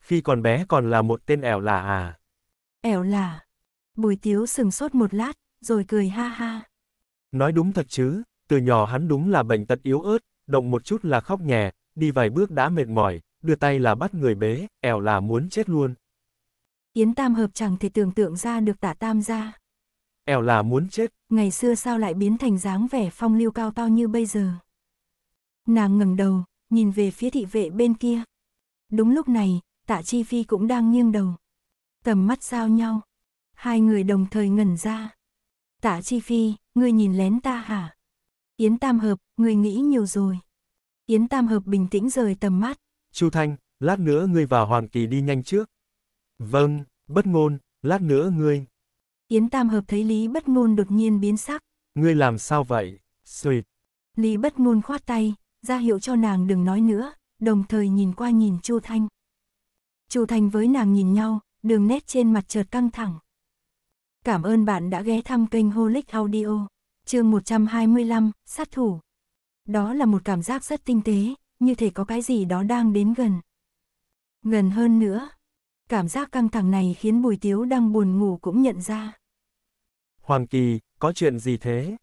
Khi còn bé còn là một tên ẻo lả à? Ẻo lả. Bùi tiếu sừng sốt một lát, rồi cười ha ha. Nói đúng thật chứ, từ nhỏ hắn đúng là bệnh tật yếu ớt, động một chút là khóc nhè, đi vài bước đã mệt mỏi, đưa tay là bắt người bế, ẻo là muốn chết luôn. Yến Tam Hợp chẳng thể tưởng tượng ra được tả Tam ra. Ẻo là muốn chết. Ngày xưa sao lại biến thành dáng vẻ phong lưu cao to như bây giờ. Nàng ngẩng đầu, nhìn về phía thị vệ bên kia. Đúng lúc này, tạ Chi Phi cũng đang nghiêng đầu. Tầm mắt giao nhau. Hai người đồng thời ngẩn ra. Tạ Chi Phi, ngươi nhìn lén ta hả? Yến Tam Hợp, người nghĩ nhiều rồi. Yến Tam Hợp bình tĩnh rời tầm mắt. Chu Thanh, lát nữa ngươi vào Hoàng Kỳ đi nhanh trước. Vâng, bất ngôn, lát nữa ngươi. Yến Tam Hợp thấy Lý bất ngôn đột nhiên biến sắc. Ngươi làm sao vậy? Xuyệt. Lý bất ngôn khoát tay, ra hiệu cho nàng đừng nói nữa, đồng thời nhìn qua nhìn Chu Thanh. Chu Thanh với nàng nhìn nhau, đường nét trên mặt chợt căng thẳng. Cảm ơn bạn đã ghé thăm kênh Holic Audio chương 125, sát thủ. Đó là một cảm giác rất tinh tế, như thể có cái gì đó đang đến gần. Gần hơn nữa, cảm giác căng thẳng này khiến Bùi Tiếu đang buồn ngủ cũng nhận ra. Hoàng Kỳ, có chuyện gì thế?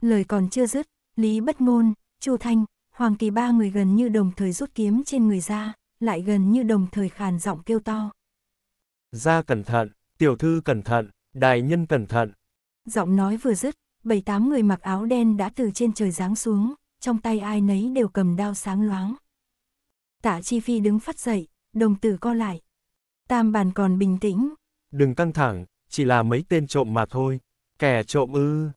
Lời còn chưa dứt, Lý Bất Ngôn, Chu Thanh, Hoàng Kỳ ba người gần như đồng thời rút kiếm trên người ra, lại gần như đồng thời khàn giọng kêu to. Ra cẩn thận, tiểu thư cẩn thận, đại nhân cẩn thận. Giọng nói vừa dứt, bảy tám người mặc áo đen đã từ trên trời giáng xuống, trong tay ai nấy đều cầm đao sáng loáng. Tạ Chi Phi đứng phát dậy, đồng tử co lại. Tam bàn còn bình tĩnh. Đừng căng thẳng, chỉ là mấy tên trộm mà thôi. Kẻ trộm ư.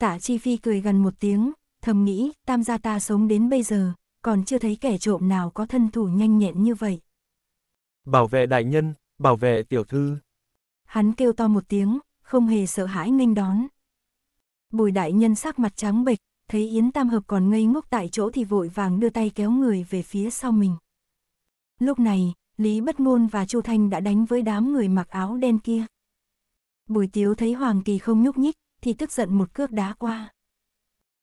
Tạ Chi Phi cười gần một tiếng, thầm nghĩ, tam gia ta sống đến bây giờ, còn chưa thấy kẻ trộm nào có thân thủ nhanh nhẹn như vậy. Bảo vệ đại nhân, bảo vệ tiểu thư. Hắn kêu to một tiếng, không hề sợ hãi nghênh đón. Bùi đại nhân sắc mặt trắng bệch, thấy Yến Tam Hợp còn ngây ngốc tại chỗ thì vội vàng đưa tay kéo người về phía sau mình. Lúc này, Lý Bất Ngôn và Chu Thanh đã đánh với đám người mặc áo đen kia. Bùi Tiếu thấy Hoàng Kỳ không nhúc nhích, thì tức giận một cước đá qua.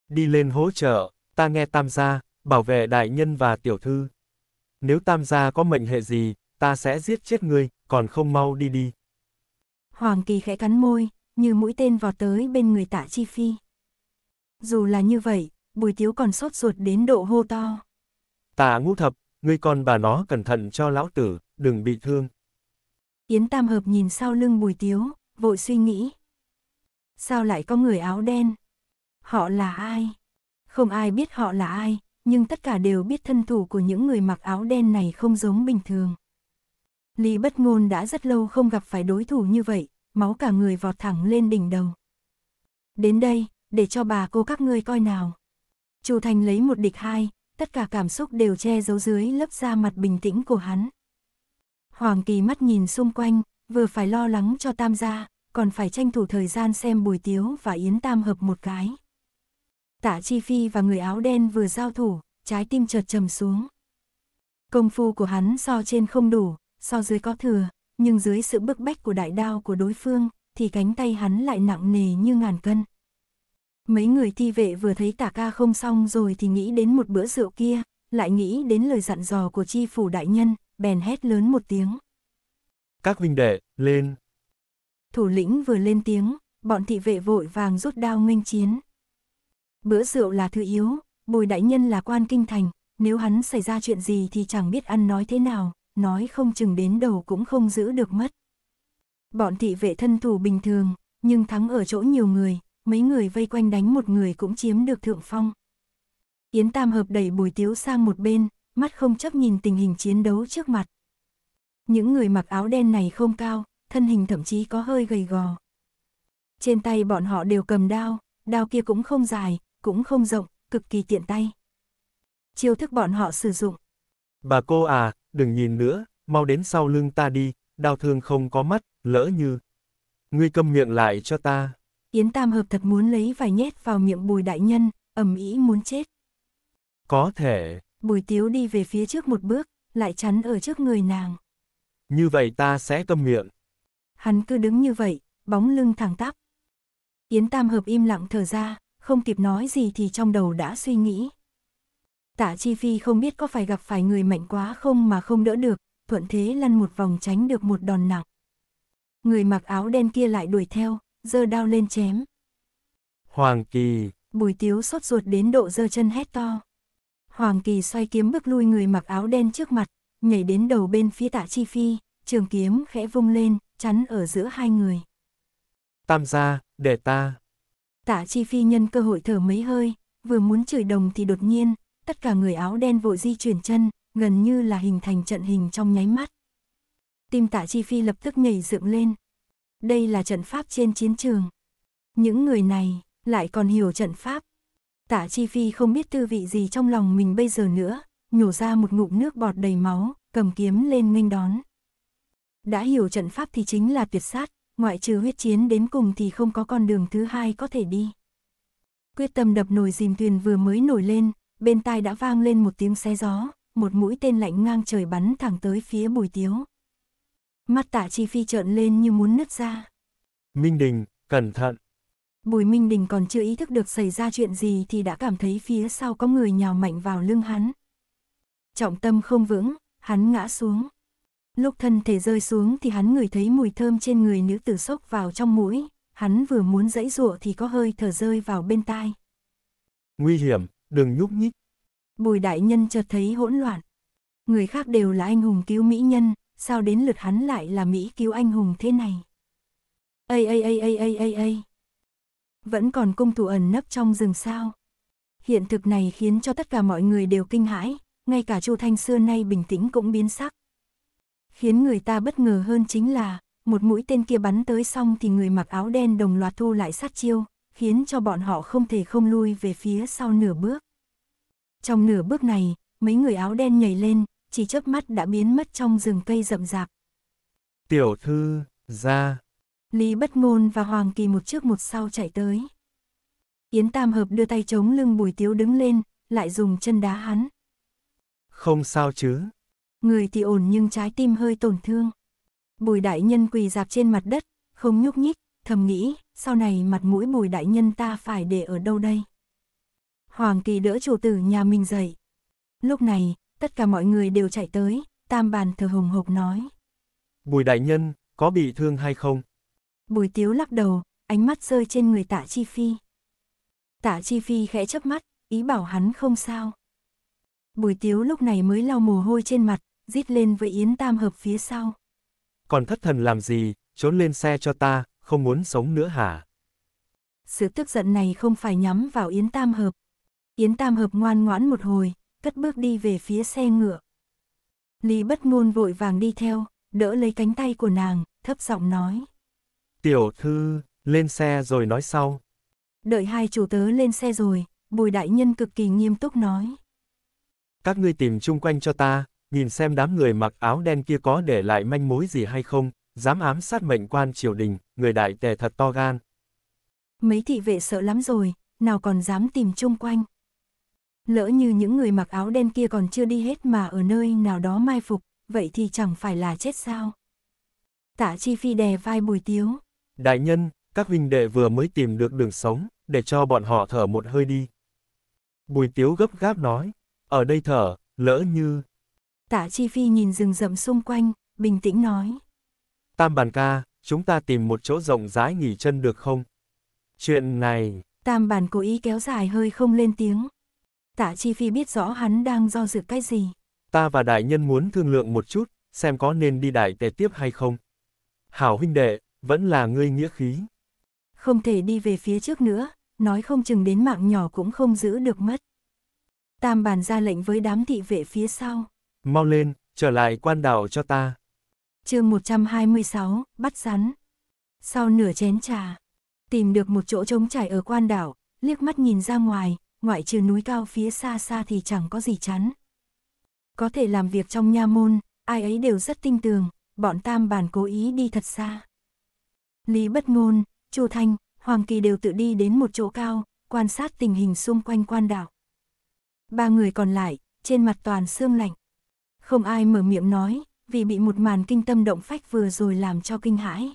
Đi lên hỗ trợ, ta nghe Tam gia, bảo vệ đại nhân và tiểu thư. Nếu Tam gia có mệnh hệ gì, ta sẽ giết chết ngươi, còn không mau đi đi. Hoàng Kỳ khẽ cắn môi, như mũi tên vọt tới bên người tạ chi phi. Dù là như vậy, bùi tiếu còn sốt ruột đến độ hô to. Tạ ngũ thập, ngươi con bà nó cẩn thận cho lão tử, đừng bị thương. Yến Tam Hợp nhìn sau lưng bùi tiếu, vội suy nghĩ. Sao lại có người áo đen? Họ là ai? Không ai biết họ là ai, nhưng tất cả đều biết thân thủ của những người mặc áo đen này không giống bình thường. Lý bất ngôn đã rất lâu không gặp phải đối thủ như vậy, máu cả người vọt thẳng lên đỉnh đầu. Đến đây, để cho bà cô các ngươi coi nào. Chu Thành lấy một địch hai, tất cả cảm xúc đều che giấu dưới lớp da mặt bình tĩnh của hắn. Hoàng Kỳ mắt nhìn xung quanh, vừa phải lo lắng cho Tam gia, còn phải tranh thủ thời gian xem Bùi Tiếu và Yến Tam hợp một cái. Tạ Chi Phi và người áo đen vừa giao thủ, trái tim chợt trầm xuống. Công phu của hắn so trên không đủ, so dưới có thừa, nhưng dưới sự bức bách của đại đao của đối phương, thì cánh tay hắn lại nặng nề như ngàn cân. Mấy người thi vệ vừa thấy tả ca không xong rồi thì nghĩ đến một bữa rượu kia, lại nghĩ đến lời dặn dò của chi phủ đại nhân, bèn hét lớn một tiếng. Các vinh đệ, lên! Thủ lĩnh vừa lên tiếng, bọn thị vệ vội vàng rút đao nghênh chiến. Bữa rượu là thứ yếu, bùi đại nhân là quan kinh thành, nếu hắn xảy ra chuyện gì thì chẳng biết ăn nói thế nào nói không chừng đến đầu cũng không giữ được mất. Bọn thị vệ thân thủ bình thường, nhưng thắng ở chỗ nhiều người, mấy người vây quanh đánh một người cũng chiếm được thượng phong. Yến Tam Hợp đẩy Bùi Tiếu sang một bên, mắt không chấp nhìn tình hình chiến đấu trước mặt. Những người mặc áo đen này không cao, thân hình thậm chí có hơi gầy gò. Trên tay bọn họ đều cầm đao, đao kia cũng không dài, cũng không rộng, cực kỳ tiện tay. Chiêu thức bọn họ sử dụng. Bà cô à, đừng nhìn nữa, mau đến sau lưng ta đi, đau thương không có mắt, lỡ như. Ngươi câm miệng lại cho ta. Yến Tam Hợp thật muốn lấy vài nhét vào miệng bùi đại nhân, ẩm ý muốn chết. Có thể. Bùi tiếu đi về phía trước một bước, lại chắn ở trước người nàng. Như vậy ta sẽ câm miệng. Hắn cứ đứng như vậy, bóng lưng thẳng tắp. Yến Tam Hợp im lặng thở ra, không kịp nói gì thì trong đầu đã suy nghĩ. Tạ Chi Phi không biết có phải gặp phải người mạnh quá không mà không đỡ được, thuận thế lăn một vòng tránh được một đòn nặng. Người mặc áo đen kia lại đuổi theo, giơ đao lên chém. Hoàng Kỳ! Bùi Tiếu sốt ruột đến độ giơ chân hét to. Hoàng Kỳ xoay kiếm bước lui người mặc áo đen trước mặt, nhảy đến đầu bên phía Tạ Chi Phi, trường kiếm khẽ vung lên, chắn ở giữa hai người. Tam gia, để ta. Tạ Chi Phi nhân cơ hội thở mấy hơi, vừa muốn chửi đồng thì đột nhiên, tất cả người áo đen vội di chuyển chân, gần như là hình thành trận hình trong nháy mắt. Tim tạ chi phi lập tức nhảy dựng lên. Đây là trận pháp trên chiến trường. Những người này lại còn hiểu trận pháp. Tạ chi phi không biết tư vị gì trong lòng mình bây giờ nữa, nhổ ra một ngụm nước bọt đầy máu, cầm kiếm lên nghênh đón. Đã hiểu trận pháp thì chính là tuyệt sát, ngoại trừ huyết chiến đến cùng thì không có con đường thứ hai có thể đi. Quyết tâm đập nồi dìm thuyền vừa mới nổi lên, bên tai đã vang lên một tiếng xe gió, một mũi tên lạnh ngang trời bắn thẳng tới phía bùi tiếu. Mắt tạ chi phi trợn lên như muốn nứt ra. Minh Đình, cẩn thận. Bùi Minh Đình còn chưa ý thức được xảy ra chuyện gì thì đã cảm thấy phía sau có người nhào mạnh vào lưng hắn. Trọng tâm không vững, hắn ngã xuống. Lúc thân thể rơi xuống thì hắn ngửi thấy mùi thơm trên người nữ tử sốc vào trong mũi, hắn vừa muốn dãy rụa thì có hơi thở rơi vào bên tai. Nguy hiểm, đừng nhúc nhích. Bùi đại nhân chợt thấy hỗn loạn. Người khác đều là anh hùng cứu mỹ nhân, sao đến lượt hắn lại là Mỹ cứu anh hùng thế này? Ây ây ây ây ây ây ây. Vẫn còn cung thủ ẩn nấp trong rừng sao? Hiện thực này khiến cho tất cả mọi người đều kinh hãi, ngay cả Chu Thanh xưa nay bình tĩnh cũng biến sắc. Khiến người ta bất ngờ hơn chính là, một mũi tên kia bắn tới xong thì người mặc áo đen đồng loạt thu lại sát chiêu, khiến cho bọn họ không thể không lui về phía sau nửa bước. Trong nửa bước này, mấy người áo đen nhảy lên, chỉ chớp mắt đã biến mất trong rừng cây rậm rạp. Tiểu thư, ra. Lý Bất Ngôn và Hoàng Kỳ một trước một sau chạy tới. Yến Tam Hợp đưa tay chống lưng Bùi Tiếu đứng lên, lại dùng chân đá hắn. Không sao chứ. Người thì ổn nhưng trái tim hơi tổn thương. Bùi đại nhân quỳ dạp trên mặt đất, không nhúc nhích. Thầm nghĩ, sau này mặt mũi bùi đại nhân ta phải để ở đâu đây? Hoàng Kỳ đỡ chủ tử nhà mình dậy. Lúc này, tất cả mọi người đều chạy tới, tam bàn thờ hồng hộc nói. Bùi đại nhân, có bị thương hay không? Bùi tiếu lắc đầu, ánh mắt rơi trên người tạ chi phi. Tạ chi phi khẽ chớp mắt, ý bảo hắn không sao. Bùi tiếu lúc này mới lau mồ hôi trên mặt, rít lên với Yến Tam Hợp phía sau. Còn thất thần làm gì, trốn lên xe cho ta, không muốn sống nữa hả? Sự tức giận này không phải nhắm vào Yến Tam Hợp. Yến Tam Hợp ngoan ngoãn một hồi, cất bước đi về phía xe ngựa. Lý bất ngôn vội vàng đi theo, đỡ lấy cánh tay của nàng, thấp giọng nói. Tiểu thư, lên xe rồi nói sau. Đợi hai chủ tớ lên xe rồi, bùi đại nhân cực kỳ nghiêm túc nói. Các ngươi tìm chung quanh cho ta, nhìn xem đám người mặc áo đen kia có để lại manh mối gì hay không, dám ám sát mệnh quan triều đình, người đại tề thật to gan. Mấy thị vệ sợ lắm rồi, nào còn dám tìm chung quanh. Lỡ như những người mặc áo đen kia còn chưa đi hết mà ở nơi nào đó mai phục, vậy thì chẳng phải là chết sao. Tạ Chi Phi đè vai bùi tiếu. Đại nhân, các huynh đệ vừa mới tìm được đường sống, để cho bọn họ thở một hơi đi. Bùi tiếu gấp gáp nói, ở đây thở, lỡ như... Tạ Chi Phi nhìn rừng rậm xung quanh, bình tĩnh nói. Tam bàn ca, chúng ta tìm một chỗ rộng rãi nghỉ chân được không? Chuyện này... Tam bàn cố ý kéo dài hơi không lên tiếng. Tạ Chi Phi biết rõ hắn đang do dự cái gì. Ta và đại nhân muốn thương lượng một chút, xem có nên đi đại tề tiếp hay không. Hảo huynh đệ, vẫn là ngươi nghĩa khí. Không thể đi về phía trước nữa, nói không chừng đến mạng nhỏ cũng không giữ được mất. Tam bàn ra lệnh với đám thị vệ phía sau. Mau lên, trở lại quan đảo cho ta chương 126, bắt rắn. Sau nửa chén trà, tìm được một chỗ trống trải ở quan đảo, liếc mắt nhìn ra ngoài, ngoại trừ núi cao phía xa xa thì chẳng có gì chắn. Có thể làm việc trong nha môn, ai ấy đều rất tinh tường, bọn tam bản cố ý đi thật xa. Lý Bất Ngôn, Chu Thanh, Hoàng Kỳ đều tự đi đến một chỗ cao, quan sát tình hình xung quanh quan đảo. Ba người còn lại, trên mặt toàn sương lạnh. Không ai mở miệng nói, vì bị một màn kinh tâm động phách vừa rồi làm cho kinh hãi.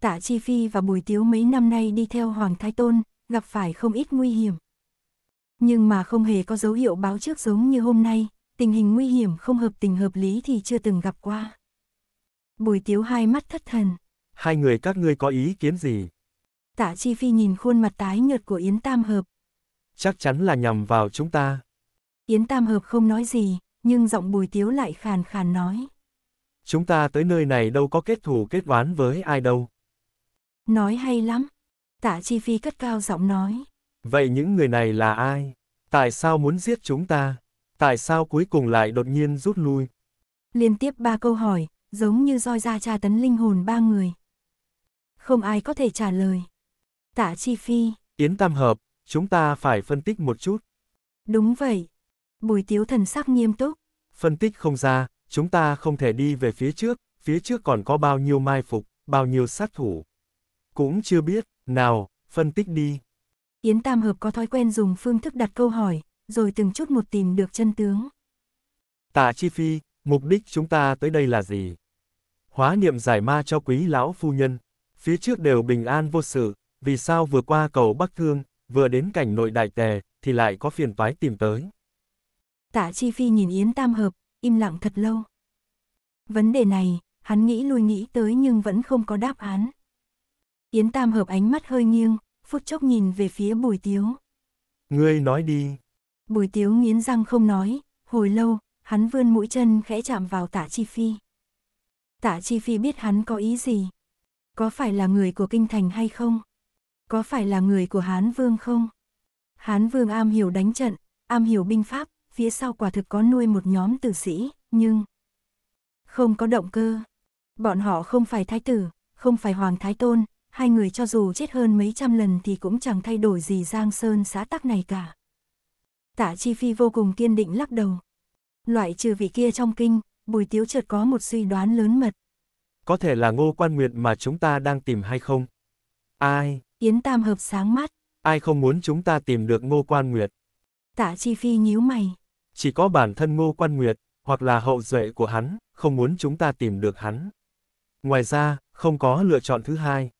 Tạ Chi Phi và Bùi Tiếu mấy năm nay đi theo Hoàng Thái Tôn, gặp phải không ít nguy hiểm. Nhưng mà không hề có dấu hiệu báo trước giống như hôm nay, tình hình nguy hiểm không hợp tình hợp lý thì chưa từng gặp qua. Bùi Tiếu hai mắt thất thần. Hai người các ngươi có ý kiến gì? Tạ Chi Phi nhìn khuôn mặt tái nhợt của Yến Tam Hợp. Chắc chắn là nhằm vào chúng ta. Yến Tam Hợp không nói gì, nhưng giọng bùi tiếu lại khàn khàn nói. Chúng ta tới nơi này đâu có kết thù kết oán với ai đâu. Nói hay lắm. Tạ Chi Phi cất cao giọng nói. Vậy những người này là ai? Tại sao muốn giết chúng ta? Tại sao cuối cùng lại đột nhiên rút lui? Liên tiếp ba câu hỏi, giống như roi ra tra tấn linh hồn ba người. Không ai có thể trả lời. Tạ Chi Phi. Yến Tam Hợp, chúng ta phải phân tích một chút. Đúng vậy, Bùi tiếu thần sắc nghiêm túc. Phân tích không ra, chúng ta không thể đi về phía trước, phía trước còn có bao nhiêu mai phục, bao nhiêu sát thủ. Cũng chưa biết, nào, phân tích đi. Yến Tam Hợp có thói quen dùng phương thức đặt câu hỏi, rồi từng chút một tìm được chân tướng. Tạ Chi Phi, mục đích chúng ta tới đây là gì? Hóa niệm giải ma cho quý lão phu nhân. Phía trước đều bình an vô sự, vì sao vừa qua cầu Bắc Thương, vừa đến cảnh nội đại tề, thì lại có phiền toái tìm tới. Tạ Chi Phi nhìn Yến Tam Hợp, im lặng thật lâu. Vấn đề này, hắn nghĩ lui nghĩ tới nhưng vẫn không có đáp án. Yến Tam Hợp ánh mắt hơi nghiêng, phút chốc nhìn về phía Bùi Tiếu. Ngươi nói đi. Bùi Tiếu nghiến răng không nói, hồi lâu, hắn vươn mũi chân khẽ chạm vào Tạ Chi Phi. Tạ Chi Phi biết hắn có ý gì. Có phải là người của kinh thành hay không? Có phải là người của Hán Vương không? Hán Vương am hiểu đánh trận, am hiểu binh pháp, phía sau quả thực có nuôi một nhóm tử sĩ, nhưng không có động cơ. Bọn họ không phải thái tử, không phải hoàng thái tôn, hai người cho dù chết hơn mấy trăm lần thì cũng chẳng thay đổi gì Giang Sơn xã tắc này cả. Tạ Chi Phi vô cùng kiên định lắc đầu. Loại trừ vị kia trong kinh, Bùi Tiếu chợt có một suy đoán lớn mật. Có thể là ngô quan nguyệt mà chúng ta đang tìm hay không? Ai? Yến Tam hợp sáng mắt. Ai không muốn chúng ta tìm được ngô quan nguyệt? Tạ Chi Phi nhíu mày. Chỉ có bản thân Ngô Quan Nguyệt, hoặc là hậu duệ của hắn, không muốn chúng ta tìm được hắn. Ngoài ra, không có lựa chọn thứ hai.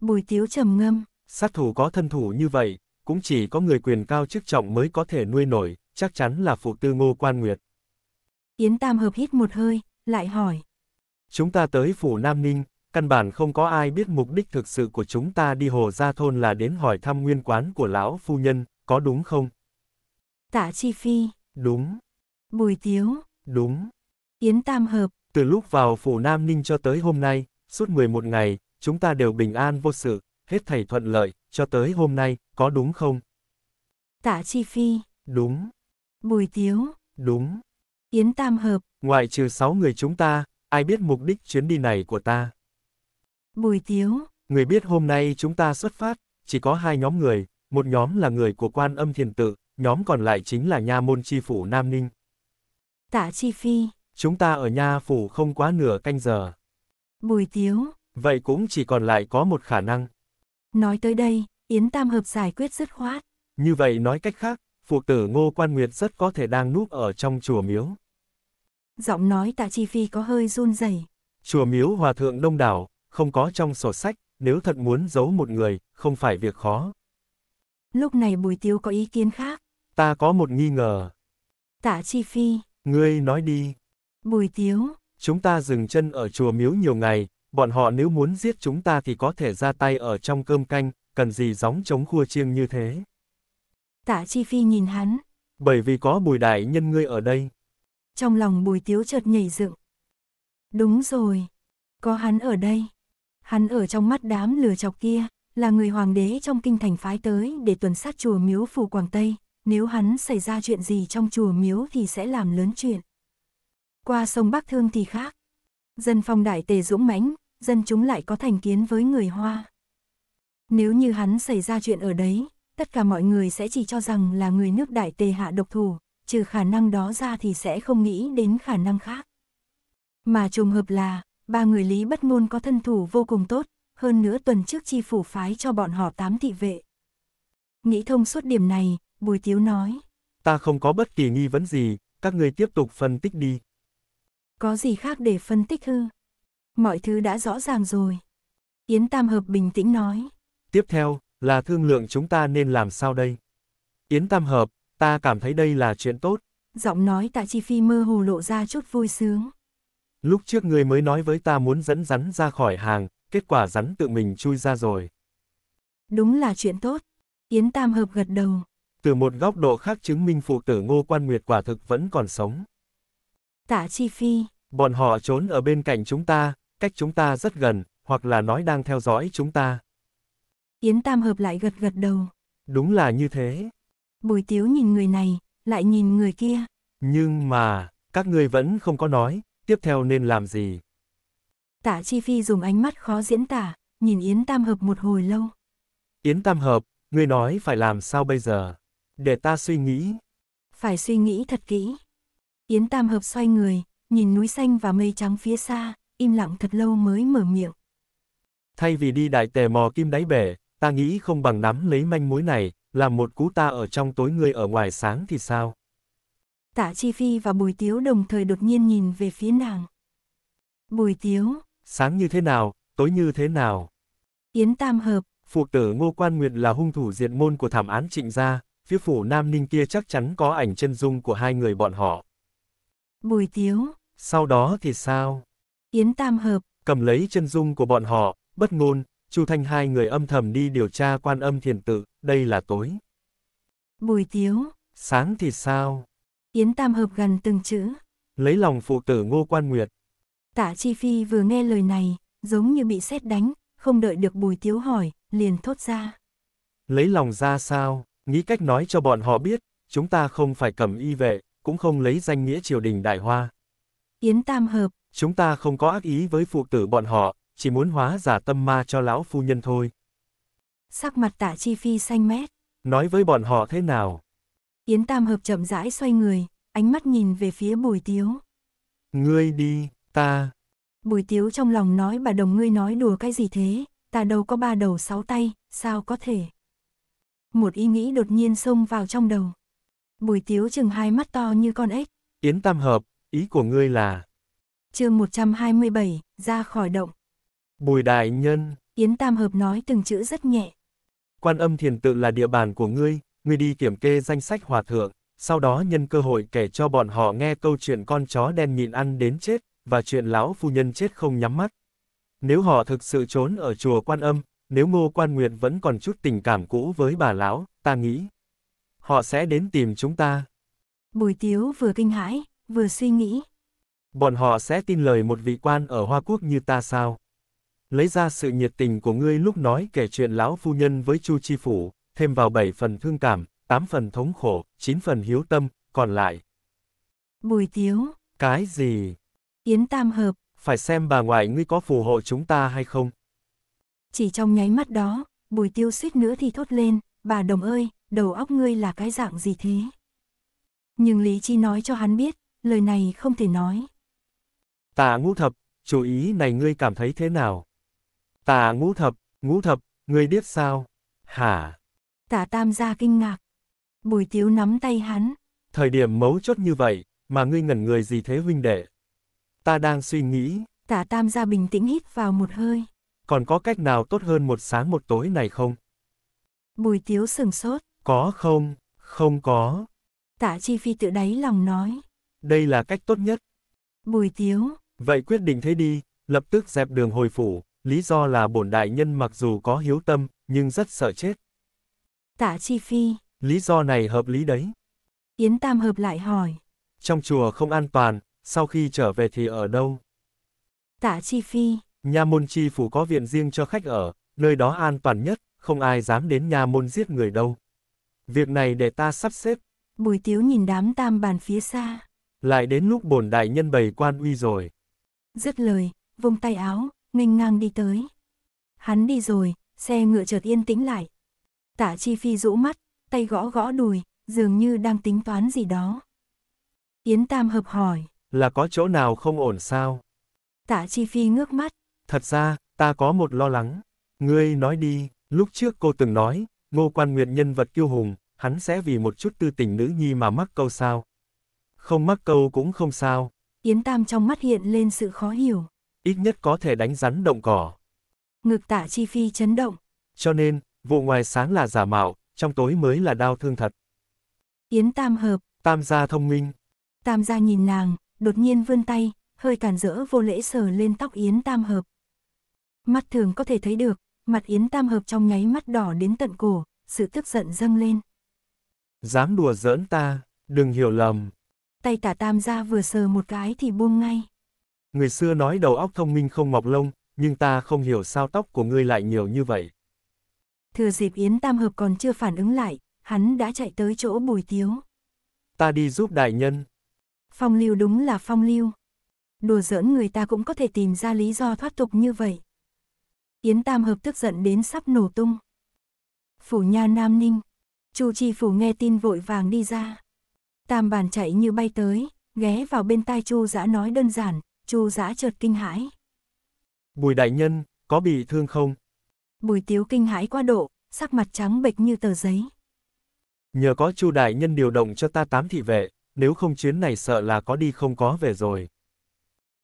Bùi Tiếu trầm ngâm. Sát thủ có thân thủ như vậy, cũng chỉ có người quyền cao chức trọng mới có thể nuôi nổi, chắc chắn là phụ tư Ngô Quan Nguyệt. Yến Tam hợp hít một hơi, lại hỏi. Chúng ta tới phủ Nam Ninh, căn bản không có ai biết mục đích thực sự của chúng ta đi hồ ra thôn là đến hỏi thăm nguyên quán của lão phu nhân, có đúng không? Tạ Chi Phi Đúng. Bùi Tiếu. Đúng. Yến Tam Hợp. Từ lúc vào phủ Nam Ninh cho tới hôm nay, suốt 11 ngày, chúng ta đều bình an vô sự, hết thảy thuận lợi, cho tới hôm nay, có đúng không? Tạ Chi Phi. Đúng. Bùi Tiếu. Đúng. Yến Tam Hợp. Ngoại trừ 6 người chúng ta, ai biết mục đích chuyến đi này của ta? Bùi Tiếu. Người biết hôm nay chúng ta xuất phát, chỉ có hai nhóm người, một nhóm là người của quan âm thiền tự, nhóm còn lại chính là nha môn chi phủ Nam Ninh. Tạ Chi Phi. Chúng ta ở nha phủ không quá nửa canh giờ. Bùi Tiếu. Vậy cũng chỉ còn lại có một khả năng. Nói tới đây, Yến Tam Hợp giải quyết dứt khoát. Như vậy nói cách khác, phụ tử Ngô Quan Nguyệt rất có thể đang núp ở trong chùa miếu. Giọng nói Tạ Chi Phi có hơi run rẩy. Chùa miếu hòa thượng đông đảo, không có trong sổ sách, nếu thật muốn giấu một người, không phải việc khó. Lúc này Bùi Tiếu có ý kiến khác. Ta có một nghi ngờ. Tạ Chi Phi. Ngươi nói đi. Bùi Tiếu. Chúng ta dừng chân ở chùa miếu nhiều ngày, bọn họ nếu muốn giết chúng ta thì có thể ra tay ở trong cơm canh, cần gì gióng chống khua chiêng như thế. Tạ Chi Phi nhìn hắn. Bởi vì có bùi đại nhân ngươi ở đây. Trong lòng bùi tiếu chợt nhảy dựng. Đúng rồi, có hắn ở đây. Hắn ở trong mắt đám lừa chọc kia, là người hoàng đế trong kinh thành phái tới để tuần sát chùa miếu phủ Quảng Tây, nếu hắn xảy ra chuyện gì trong chùa miếu thì sẽ làm lớn chuyện. Qua sông Bắc Thương thì khác. Dân phong đại tề dũng mãnh, dân chúng lại có thành kiến với người Hoa. Nếu như hắn xảy ra chuyện ở đấy, tất cả mọi người sẽ chỉ cho rằng là người nước đại tề hạ độc thủ, trừ khả năng đó ra thì sẽ không nghĩ đến khả năng khác. Mà trùng hợp là, ba người Lý Bất Ngôn có thân thủ vô cùng tốt, hơn nữa tuần trước chi phủ phái cho bọn họ tám thị vệ. Nghĩ thông suốt điểm này, Bùi Tiếu nói. Ta không có bất kỳ nghi vấn gì, các người tiếp tục phân tích đi. Có gì khác để phân tích hư? Mọi thứ đã rõ ràng rồi. Yến Tam Hợp bình tĩnh nói. Tiếp theo, là thương lượng chúng ta nên làm sao đây? Yến Tam Hợp, ta cảm thấy đây là chuyện tốt. Giọng nói tại chi phi mơ hồ lộ ra chút vui sướng. Lúc trước người mới nói với ta muốn dẫn rắn ra khỏi hàng, kết quả rắn tự mình chui ra rồi. Đúng là chuyện tốt. Yến Tam Hợp gật đầu từ một góc độ khác chứng minh phụ tử Ngô Quan Nguyệt quả thực vẫn còn sống. Tạ Chi Phi. Bọn họ trốn ở bên cạnh chúng ta, cách chúng ta rất gần, hoặc là nói đang theo dõi chúng ta. Yến Tam hợp lại gật gật đầu. Đúng là như thế. Bùi Tiếu nhìn người này, lại nhìn người kia. Nhưng mà, các ngươi vẫn không có nói, tiếp theo nên làm gì? Tạ Chi Phi dùng ánh mắt khó diễn tả, nhìn Yến Tam Hợp một hồi lâu. Yến Tam Hợp, ngươi nói phải làm sao bây giờ? Để ta suy nghĩ. Phải suy nghĩ thật kỹ. Yến Tam Hợp xoay người, nhìn núi xanh và mây trắng phía xa, im lặng thật lâu mới mở miệng. Thay vì đi đại tề mò kim đáy bể, ta nghĩ không bằng nắm lấy manh mối này, làm một cú ta ở trong tối người ở ngoài sáng thì sao? Tạ Chi Phi và Bùi Tiếu đồng thời đột nhiên nhìn về phía nàng. Bùi Tiếu. Sáng như thế nào, tối như thế nào? Yến Tam Hợp. Phụ tử Ngô Quan Nguyệt là hung thủ diệt môn của thảm án trịnh gia, phía phủ Nam Ninh kia chắc chắn có ảnh chân dung của hai người bọn họ. Bùi Tiếu. Sau đó thì sao? Yến Tam Hợp. Cầm lấy chân dung của bọn họ, bất ngôn, Chu Thanh hai người âm thầm đi điều tra quan âm thiền tự, đây là tối. Bùi Tiếu. Sáng thì sao? Yến Tam Hợp gần từng chữ. Lấy lòng phụ tử Ngô Quan Nguyệt. Tạ Chi Phi vừa nghe lời này, giống như bị xét đánh, không đợi được Bùi Tiếu hỏi, liền thốt ra. Lấy lòng ra sao? Nghĩ cách nói cho bọn họ biết, chúng ta không phải cầm y vệ, cũng không lấy danh nghĩa triều đình đại hoa. Yến Tam Hợp, chúng ta không có ác ý với phụ tử bọn họ, chỉ muốn hóa giả tâm ma cho lão phu nhân thôi. Sắc mặt tạ chi phi xanh mét. Nói với bọn họ thế nào? Yến Tam Hợp chậm rãi xoay người, ánh mắt nhìn về phía bùi tiếu. Ngươi đi, ta. Bùi tiếu trong lòng nói bà đồng ngươi nói đùa cái gì thế, ta đâu có ba đầu sáu tay, sao có thể một ý nghĩ đột nhiên xông vào trong đầu. Bùi tiếu chừng hai mắt to như con ếch. Yến Tam Hợp, ý của ngươi là... chương 127, ra khỏi động. Bùi Đại Nhân. Yến Tam Hợp nói từng chữ rất nhẹ. Quan âm thiền tự là địa bàn của ngươi, ngươi đi kiểm kê danh sách hòa thượng, sau đó nhân cơ hội kể cho bọn họ nghe câu chuyện con chó đen nhịn ăn đến chết, và chuyện lão phu nhân chết không nhắm mắt. Nếu họ thực sự trốn ở chùa Quan Âm, nếu Ngô Quan Nguyệt vẫn còn chút tình cảm cũ với bà lão, ta nghĩ. Họ sẽ đến tìm chúng ta. Bùi Tiếu vừa kinh hãi, vừa suy nghĩ. Bọn họ sẽ tin lời một vị quan ở Hoa Quốc như ta sao? Lấy ra sự nhiệt tình của ngươi lúc nói kể chuyện lão phu nhân với Chu Chi Phủ, thêm vào bảy phần thương cảm, tám phần thống khổ, chín phần hiếu tâm, còn lại. Bùi Tiếu. Cái gì? Yến Tam Hợp. Phải xem bà ngoại ngươi có phù hộ chúng ta hay không? Chỉ trong nháy mắt đó, bùi tiêu suýt nữa thì thốt lên, bà đồng ơi, đầu óc ngươi là cái dạng gì thế? Nhưng Lý Chi nói cho hắn biết, lời này không thể nói. Tà ngũ thập, chú ý này ngươi cảm thấy thế nào? Tà ngũ thập, ngũ thập, ngươi biết sao? Hả? Tả tam gia kinh ngạc. Bùi tiếu nắm tay hắn. Thời điểm mấu chốt như vậy, mà ngươi ngẩn người gì thế huynh đệ? Ta đang suy nghĩ. Tả tam gia bình tĩnh hít vào một hơi còn có cách nào tốt hơn một sáng một tối này không? Bùi tiếu sừng sốt. Có không? Không có. Tạ Chi Phi tự đáy lòng nói. Đây là cách tốt nhất. Bùi tiếu. Vậy quyết định thế đi, lập tức dẹp đường hồi phủ, lý do là bổn đại nhân mặc dù có hiếu tâm, nhưng rất sợ chết. Tạ Chi Phi. Lý do này hợp lý đấy. Yến Tam hợp lại hỏi. Trong chùa không an toàn, sau khi trở về thì ở đâu? Tạ Chi Phi. Nha môn chi phủ có viện riêng cho khách ở, nơi đó an toàn nhất, không ai dám đến nha môn giết người đâu. Việc này để ta sắp xếp. Bùi tiếu nhìn đám tam bàn phía xa. Lại đến lúc bổn đại nhân bày quan uy rồi. Dứt lời, vung tay áo, nghênh ngang đi tới. Hắn đi rồi, xe ngựa chợt yên tĩnh lại. Tả chi phi rũ mắt, tay gõ gõ đùi, dường như đang tính toán gì đó. Yến Tam hợp hỏi. Là có chỗ nào không ổn sao? Tả chi phi ngước mắt, Thật ra, ta có một lo lắng. Ngươi nói đi, lúc trước cô từng nói, Ngô Quan Nguyệt nhân vật kiêu hùng, hắn sẽ vì một chút tư tình nữ nhi mà mắc câu sao. Không mắc câu cũng không sao. Yến Tam trong mắt hiện lên sự khó hiểu. Ít nhất có thể đánh rắn động cỏ. Ngực tạ chi phi chấn động. Cho nên, vụ ngoài sáng là giả mạo, trong tối mới là đau thương thật. Yến Tam hợp. Tam gia thông minh. Tam gia nhìn nàng, đột nhiên vươn tay, hơi cản rỡ vô lễ sờ lên tóc Yến Tam hợp mắt thường có thể thấy được, mặt Yến Tam Hợp trong nháy mắt đỏ đến tận cổ, sự tức giận dâng lên. Dám đùa giỡn ta, đừng hiểu lầm. Tay tả tam ra vừa sờ một cái thì buông ngay. Người xưa nói đầu óc thông minh không mọc lông, nhưng ta không hiểu sao tóc của ngươi lại nhiều như vậy. Thừa dịp Yến Tam Hợp còn chưa phản ứng lại, hắn đã chạy tới chỗ bùi tiếu. Ta đi giúp đại nhân. Phong lưu đúng là phong lưu. Đùa giỡn người ta cũng có thể tìm ra lý do thoát tục như vậy. Yến Tam Hợp tức giận đến sắp nổ tung. Phủ nha Nam Ninh, Chu Chi Phủ nghe tin vội vàng đi ra. Tam bàn chạy như bay tới, ghé vào bên tai Chu dã nói đơn giản, Chu dã chợt kinh hãi. Bùi đại nhân, có bị thương không? Bùi Tiếu kinh hãi quá độ, sắc mặt trắng bệch như tờ giấy. Nhờ có Chu đại nhân điều động cho ta tám thị vệ, nếu không chuyến này sợ là có đi không có về rồi.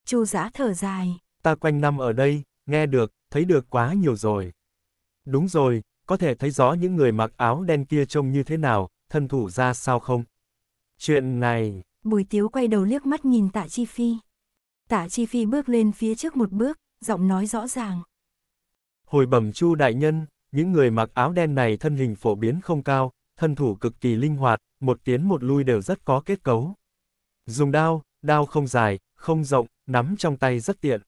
Chu dã thở dài. Ta quanh năm ở đây, nghe được, thấy được quá nhiều rồi. Đúng rồi, có thể thấy rõ những người mặc áo đen kia trông như thế nào, thân thủ ra sao không? Chuyện này... Bùi Tiếu quay đầu liếc mắt nhìn Tạ Chi Phi. Tạ Chi Phi bước lên phía trước một bước, giọng nói rõ ràng. Hồi bẩm Chu Đại Nhân, những người mặc áo đen này thân hình phổ biến không cao, thân thủ cực kỳ linh hoạt, một tiến một lui đều rất có kết cấu. Dùng đao, đao không dài, không rộng, nắm trong tay rất tiện.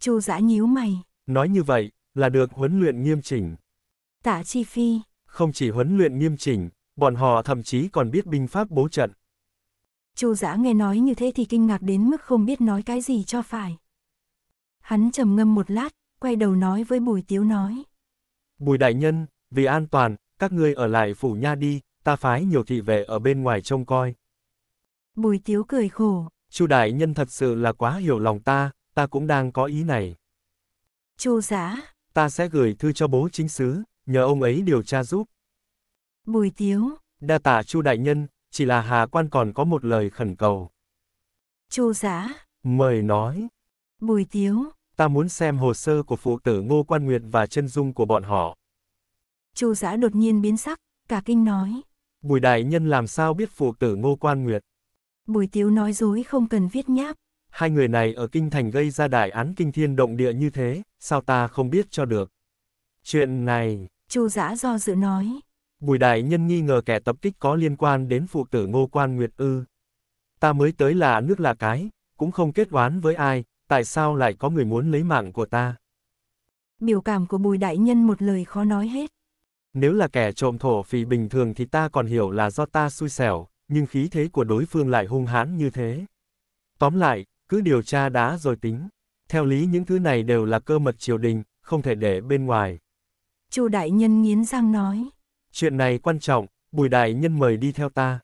Chu dã nhíu mày. Nói như vậy, là được huấn luyện nghiêm chỉnh. Tả Chi Phi. Không chỉ huấn luyện nghiêm chỉnh, bọn họ thậm chí còn biết binh pháp bố trận. Chu dã nghe nói như thế thì kinh ngạc đến mức không biết nói cái gì cho phải. Hắn trầm ngâm một lát, quay đầu nói với Bùi Tiếu nói. Bùi đại nhân, vì an toàn, các ngươi ở lại phủ nha đi, ta phái nhiều thị vệ ở bên ngoài trông coi. Bùi Tiếu cười khổ. Chu đại nhân thật sự là quá hiểu lòng ta, ta cũng đang có ý này. Chu giá. Ta sẽ gửi thư cho bố chính xứ, nhờ ông ấy điều tra giúp. Bùi tiếu. Đa tạ Chu đại nhân, chỉ là Hà Quan còn có một lời khẩn cầu. Chu giá. Mời nói. Bùi tiếu. Ta muốn xem hồ sơ của phụ tử Ngô Quan Nguyệt và chân dung của bọn họ. Chu giá đột nhiên biến sắc, cả kinh nói. Bùi đại nhân làm sao biết phụ tử Ngô Quan Nguyệt? Bùi tiếu nói dối không cần viết nháp. Hai người này ở kinh thành gây ra đại án kinh thiên động địa như thế, sao ta không biết cho được. Chuyện này... Chu giã do dự nói. Bùi đại nhân nghi ngờ kẻ tập kích có liên quan đến phụ tử ngô quan Nguyệt Ư. Ta mới tới là nước là cái, cũng không kết oán với ai, tại sao lại có người muốn lấy mạng của ta? Biểu cảm của bùi đại nhân một lời khó nói hết. Nếu là kẻ trộm thổ phỉ bình thường thì ta còn hiểu là do ta xui xẻo, nhưng khí thế của đối phương lại hung hãn như thế. Tóm lại, cứ điều tra đã rồi tính. Theo lý những thứ này đều là cơ mật triều đình, không thể để bên ngoài. Chu đại nhân nghiến răng nói. Chuyện này quan trọng, bùi đại nhân mời đi theo ta.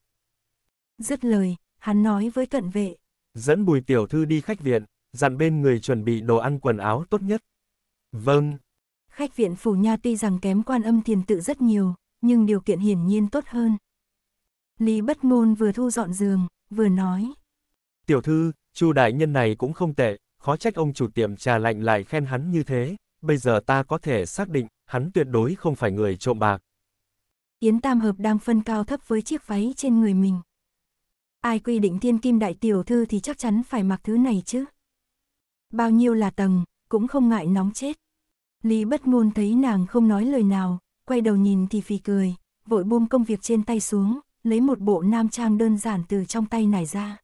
Dứt lời, hắn nói với cận vệ. Dẫn bùi tiểu thư đi khách viện, dặn bên người chuẩn bị đồ ăn quần áo tốt nhất. Vâng. Khách viện phủ nha tuy rằng kém quan âm thiền tự rất nhiều, nhưng điều kiện hiển nhiên tốt hơn. Lý bất ngôn vừa thu dọn giường, vừa nói. Tiểu thư, Chu đại nhân này cũng không tệ, khó trách ông chủ tiệm trà lạnh lại khen hắn như thế, bây giờ ta có thể xác định, hắn tuyệt đối không phải người trộm bạc. Yến Tam Hợp đang phân cao thấp với chiếc váy trên người mình. Ai quy định thiên kim đại tiểu thư thì chắc chắn phải mặc thứ này chứ. Bao nhiêu là tầng, cũng không ngại nóng chết. Lý bất ngôn thấy nàng không nói lời nào, quay đầu nhìn thì phì cười, vội buông công việc trên tay xuống, lấy một bộ nam trang đơn giản từ trong tay nải ra.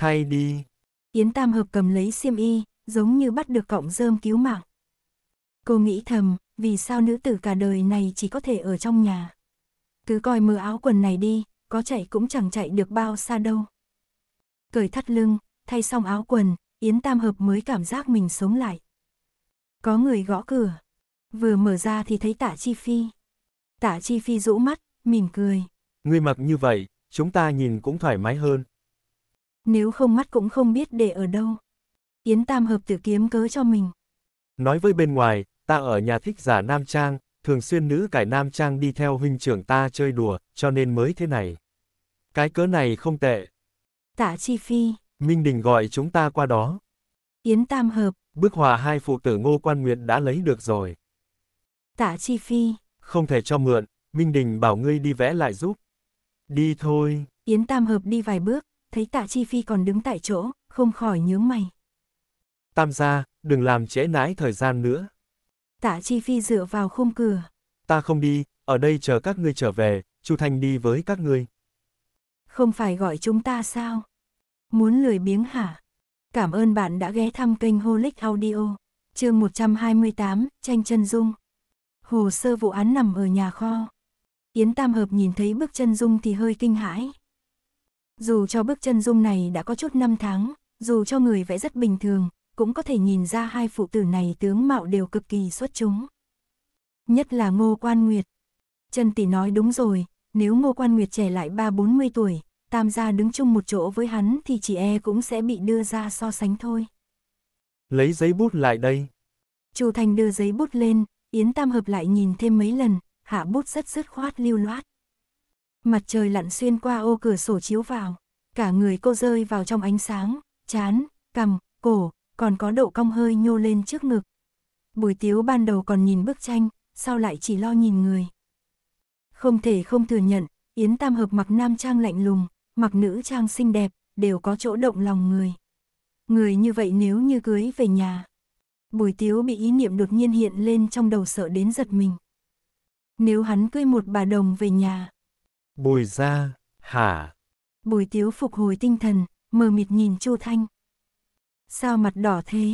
Thay đi. Yến Tam Hợp cầm lấy xiêm y, giống như bắt được cọng rơm cứu mạng. Cô nghĩ thầm, vì sao nữ tử cả đời này chỉ có thể ở trong nhà. Cứ coi mưa áo quần này đi, có chạy cũng chẳng chạy được bao xa đâu. Cởi thắt lưng, thay xong áo quần, Yến Tam Hợp mới cảm giác mình sống lại. Có người gõ cửa. Vừa mở ra thì thấy Tả Chi Phi. Tả Chi Phi rũ mắt, mỉm cười. Ngươi mặc như vậy, chúng ta nhìn cũng thoải mái hơn. Nếu không mắt cũng không biết để ở đâu. Yến Tam hợp tử kiếm cớ cho mình. Nói với bên ngoài, ta ở nhà thích giả Nam Trang, thường xuyên nữ cải Nam Trang đi theo huynh trưởng ta chơi đùa, cho nên mới thế này. Cái cớ này không tệ. Tạ Chi Phi. Minh Đình gọi chúng ta qua đó. Yến Tam Hợp. Bức hòa hai phụ tử Ngô Quan Nguyệt đã lấy được rồi. Tạ Chi Phi. Không thể cho mượn, Minh Đình bảo ngươi đi vẽ lại giúp. Đi thôi. Yến Tam Hợp đi vài bước, thấy tạ chi phi còn đứng tại chỗ, không khỏi nhớ mày. Tam gia, đừng làm trễ nãi thời gian nữa. Tạ chi phi dựa vào khung cửa. Ta không đi, ở đây chờ các ngươi trở về, Chu Thanh đi với các ngươi. Không phải gọi chúng ta sao? Muốn lười biếng hả? Cảm ơn bạn đã ghé thăm kênh Holic Audio, chương 128, tranh chân dung. Hồ sơ vụ án nằm ở nhà kho. Yến Tam Hợp nhìn thấy bước chân dung thì hơi kinh hãi. Dù cho bước chân dung này đã có chút năm tháng, dù cho người vẽ rất bình thường, cũng có thể nhìn ra hai phụ tử này tướng mạo đều cực kỳ xuất chúng. Nhất là Ngô Quan Nguyệt. Trần Tỷ nói đúng rồi, nếu Ngô Quan Nguyệt trẻ lại ba bốn mươi tuổi, tam gia đứng chung một chỗ với hắn thì chị e cũng sẽ bị đưa ra so sánh thôi. Lấy giấy bút lại đây. Chu Thành đưa giấy bút lên, Yến Tam Hợp lại nhìn thêm mấy lần, hạ bút rất dứt khoát lưu loát. Mặt trời lặn xuyên qua ô cửa sổ chiếu vào, cả người cô rơi vào trong ánh sáng, chán, cằm, cổ, còn có độ cong hơi nhô lên trước ngực. Bùi tiếu ban đầu còn nhìn bức tranh, sau lại chỉ lo nhìn người. Không thể không thừa nhận, Yến Tam Hợp mặc nam trang lạnh lùng, mặc nữ trang xinh đẹp, đều có chỗ động lòng người. Người như vậy nếu như cưới về nhà. Bùi tiếu bị ý niệm đột nhiên hiện lên trong đầu sợ đến giật mình. Nếu hắn cưới một bà đồng về nhà, Bùi ra, hả? Bùi tiếu phục hồi tinh thần, mờ mịt nhìn Chu Thanh. Sao mặt đỏ thế?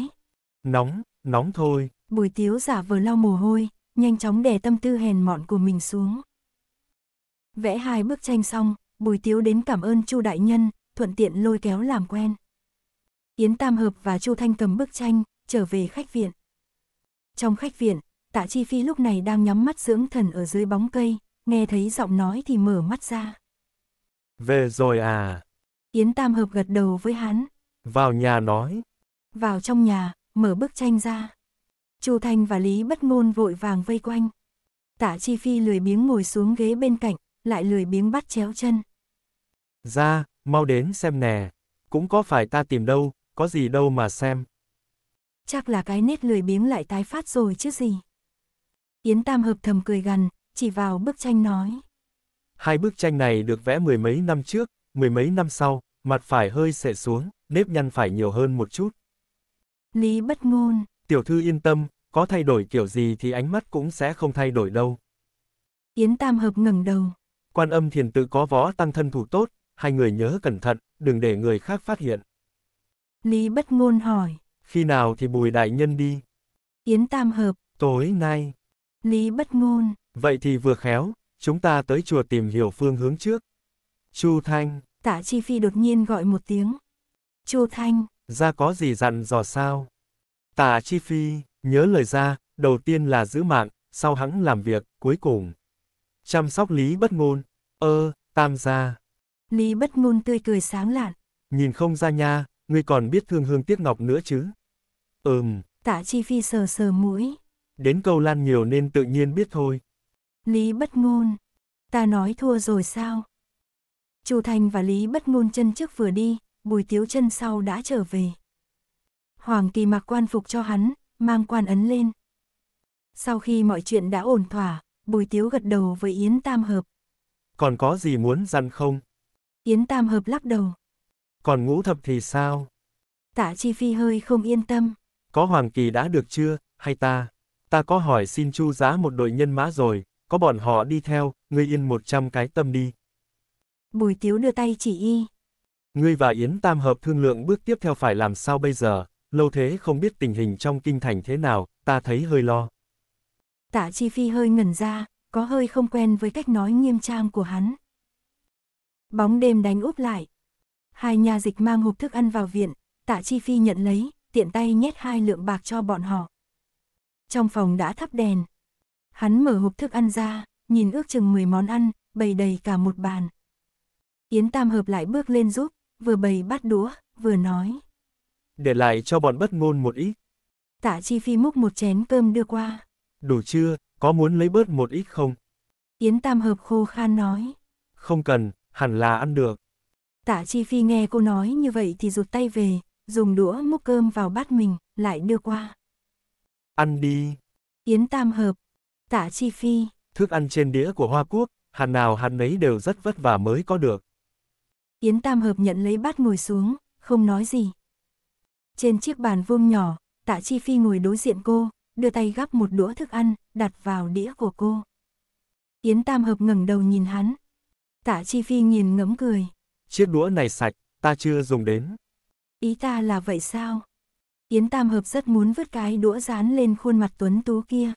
Nóng, nóng thôi. Bùi tiếu giả vờ lau mồ hôi, nhanh chóng đè tâm tư hèn mọn của mình xuống. Vẽ hai bức tranh xong, bùi tiếu đến cảm ơn Chu Đại Nhân, thuận tiện lôi kéo làm quen. Yến Tam Hợp và Chu Thanh cầm bức tranh, trở về khách viện. Trong khách viện, Tạ Chi Phi lúc này đang nhắm mắt dưỡng thần ở dưới bóng cây, nghe thấy giọng nói thì mở mắt ra. Về rồi à? Yến Tam Hợp gật đầu với hắn. Vào nhà nói. Vào trong nhà, mở bức tranh ra. Chu Thanh và Lý Bất Ngôn vội vàng vây quanh. Tạ Chi Phi lười biếng ngồi xuống ghế bên cạnh, lại lười biếng bắt chéo chân. Ra, mau đến xem nè. Cũng có phải ta tìm đâu, có gì đâu mà xem. Chắc là cái nét lười biếng lại tái phát rồi chứ gì. Yến Tam Hợp thầm cười gằn, chỉ vào bức tranh nói. Hai bức tranh này được vẽ mười mấy năm trước, mười mấy năm sau, mặt phải hơi sệ xuống, nếp nhăn phải nhiều hơn một chút. Lý bất ngôn. Tiểu thư yên tâm, có thay đổi kiểu gì thì ánh mắt cũng sẽ không thay đổi đâu. Yến Tam Hợp ngẩng đầu. Quan âm thiền tự có võ tăng thân thủ tốt, hai người nhớ cẩn thận, đừng để người khác phát hiện. Lý bất ngôn hỏi. Khi nào thì bùi đại nhân đi? Yến Tam Hợp. Tối nay. Lý bất ngôn. Vậy thì vừa khéo, chúng ta tới chùa tìm hiểu phương hướng trước. Chu Thanh. Tạ Chi Phi đột nhiên gọi một tiếng. Chu Thanh. Ra có gì dặn dò sao? Tạ Chi Phi, nhớ lời ra, đầu tiên là giữ mạng, sau hắn làm việc, cuối cùng. Chăm sóc Lý Bất Ngôn. Ơ, tam gia. Lý Bất Ngôn tươi cười sáng lạn. Nhìn không ra nha, ngươi còn biết thương hương tiếc ngọc nữa chứ. Ừm. Tạ Chi Phi sờ sờ mũi. Đến câu lan nhiều nên tự nhiên biết thôi. Lý bất ngôn. Ta nói thua rồi sao? Chu Thành và Lý bất ngôn chân trước vừa đi, Bùi Tiếu chân sau đã trở về. Hoàng Kỳ mặc quan phục cho hắn, mang quan ấn lên. Sau khi mọi chuyện đã ổn thỏa, Bùi Tiếu gật đầu với Yến Tam Hợp. Còn có gì muốn dặn không? Yến Tam Hợp lắc đầu. Còn ngũ thập thì sao? Tạ Chi Phi hơi không yên tâm. Có Hoàng Kỳ đã được chưa, hay ta? Ta có hỏi xin chu giá một đội nhân mã rồi, có bọn họ đi theo, ngươi yên một trăm cái tâm đi. Bùi tiếu đưa tay chỉ y. Ngươi và Yến Tam hợp thương lượng bước tiếp theo phải làm sao bây giờ, lâu thế không biết tình hình trong kinh thành thế nào, ta thấy hơi lo. Tạ Chi Phi hơi ngẩn ra, có hơi không quen với cách nói nghiêm trang của hắn. Bóng đêm đánh úp lại. Hai nhà dịch mang hộp thức ăn vào viện, Tạ Chi Phi nhận lấy, tiện tay nhét hai lượng bạc cho bọn họ. Trong phòng đã thắp đèn, Hắn mở hộp thức ăn ra, nhìn ước chừng 10 món ăn, bày đầy cả một bàn. Yến Tam hợp lại bước lên giúp, vừa bày bắt đũa, vừa nói. Để lại cho bọn bất ngôn một ít. Tạ Chi Phi múc một chén cơm đưa qua. Đủ chưa, có muốn lấy bớt một ít không? Yến Tam hợp khô khan nói. Không cần, hẳn là ăn được. Tạ Chi Phi nghe cô nói như vậy thì rụt tay về, dùng đũa múc cơm vào bát mình, lại đưa qua. Ăn đi. Yến Tam hợp, tạ chi phi. Thức ăn trên đĩa của Hoa Quốc, hạt nào hạt nấy đều rất vất vả mới có được. Yến Tam Hợp nhận lấy bát ngồi xuống, không nói gì. Trên chiếc bàn vuông nhỏ, tạ chi phi ngồi đối diện cô, đưa tay gắp một đũa thức ăn, đặt vào đĩa của cô. Yến Tam Hợp ngẩng đầu nhìn hắn. Tạ Chi Phi nghiền ngẫm cười. Chiếc đũa này sạch, ta chưa dùng đến. Ý ta là vậy sao? Yến Tam Hợp rất muốn vứt cái đũa dán lên khuôn mặt tuấn tú kia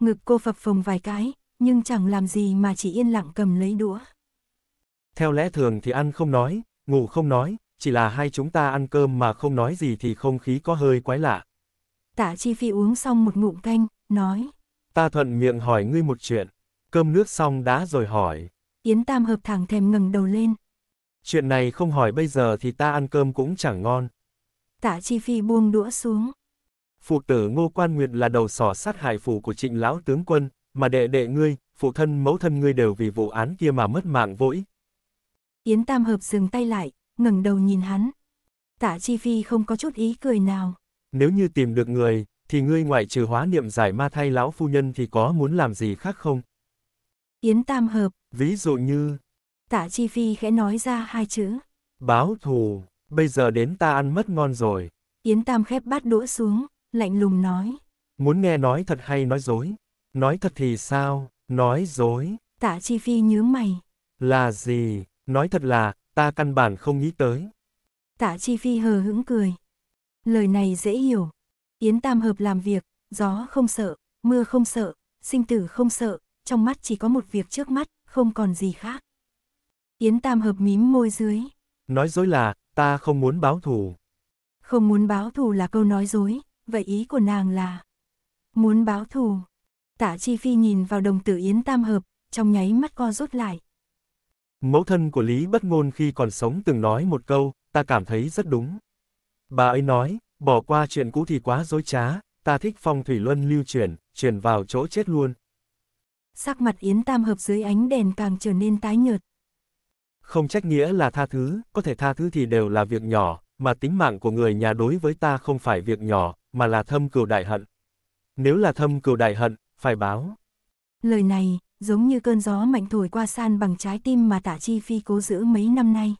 ngực cô phập phồng vài cái, nhưng chẳng làm gì mà chỉ yên lặng cầm lấy đũa. Theo lẽ thường thì ăn không nói, ngủ không nói, chỉ là hai chúng ta ăn cơm mà không nói gì thì không khí có hơi quái lạ. Tạ Chi Phi uống xong một ngụm canh, nói. Ta thuận miệng hỏi ngươi một chuyện, cơm nước xong đã rồi hỏi. Yến Tam hợp thẳng thèm ngẩng đầu lên. Chuyện này không hỏi bây giờ thì ta ăn cơm cũng chẳng ngon. Tạ Chi Phi buông đũa xuống phụ tử Ngô Quan Nguyệt là đầu sỏ sát hại phụ của trịnh lão tướng quân, mà đệ đệ ngươi, phụ thân mẫu thân ngươi đều vì vụ án kia mà mất mạng vô Yến Tam Hợp dừng tay lại, ngẩng đầu nhìn hắn. Tạ Chi Phi không có chút ý cười nào. Nếu như tìm được người, thì ngươi ngoại trừ hóa niệm giải ma thay lão phu nhân thì có muốn làm gì khác không? Yến Tam Hợp. Ví dụ như... Tạ Chi Phi khẽ nói ra hai chữ. Báo thù, bây giờ đến ta ăn mất ngon rồi. Yến Tam khép bát đũa xuống, lạnh lùng nói. Muốn nghe nói thật hay nói dối? Nói thật thì sao? Nói dối? Tạ Chi Phi nhớ mày. Là gì? Nói thật là, ta căn bản không nghĩ tới. Tạ Chi Phi hờ hững cười. Lời này dễ hiểu. Yến Tam Hợp làm việc, gió không sợ, mưa không sợ, sinh tử không sợ, trong mắt chỉ có một việc trước mắt, không còn gì khác. Yến Tam Hợp mím môi dưới. Nói dối là, ta không muốn báo thù. Không muốn báo thù là câu nói dối, vậy ý của nàng là muốn báo thù. Tả Chi Phi nhìn vào đồng tử Yến Tam Hợp, trong nháy mắt co rút lại. Mẫu thân của Lý Bất Ngôn khi còn sống từng nói một câu, ta cảm thấy rất đúng. Bà ấy nói, bỏ qua chuyện cũ thì quá dối trá, ta thích phong thủy luân lưu chuyển, chuyển vào chỗ chết luôn. Sắc mặt Yến Tam Hợp dưới ánh đèn càng trở nên tái nhợt. Không trách nghĩa là tha thứ, có thể tha thứ thì đều là việc nhỏ, mà tính mạng của người nhà đối với ta không phải việc nhỏ, mà là thâm cừu đại hận. Nếu là thâm cừu đại hận, phải báo. Lời này, giống như cơn gió mạnh thổi qua san bằng trái tim mà tả chi phi cố giữ mấy năm nay.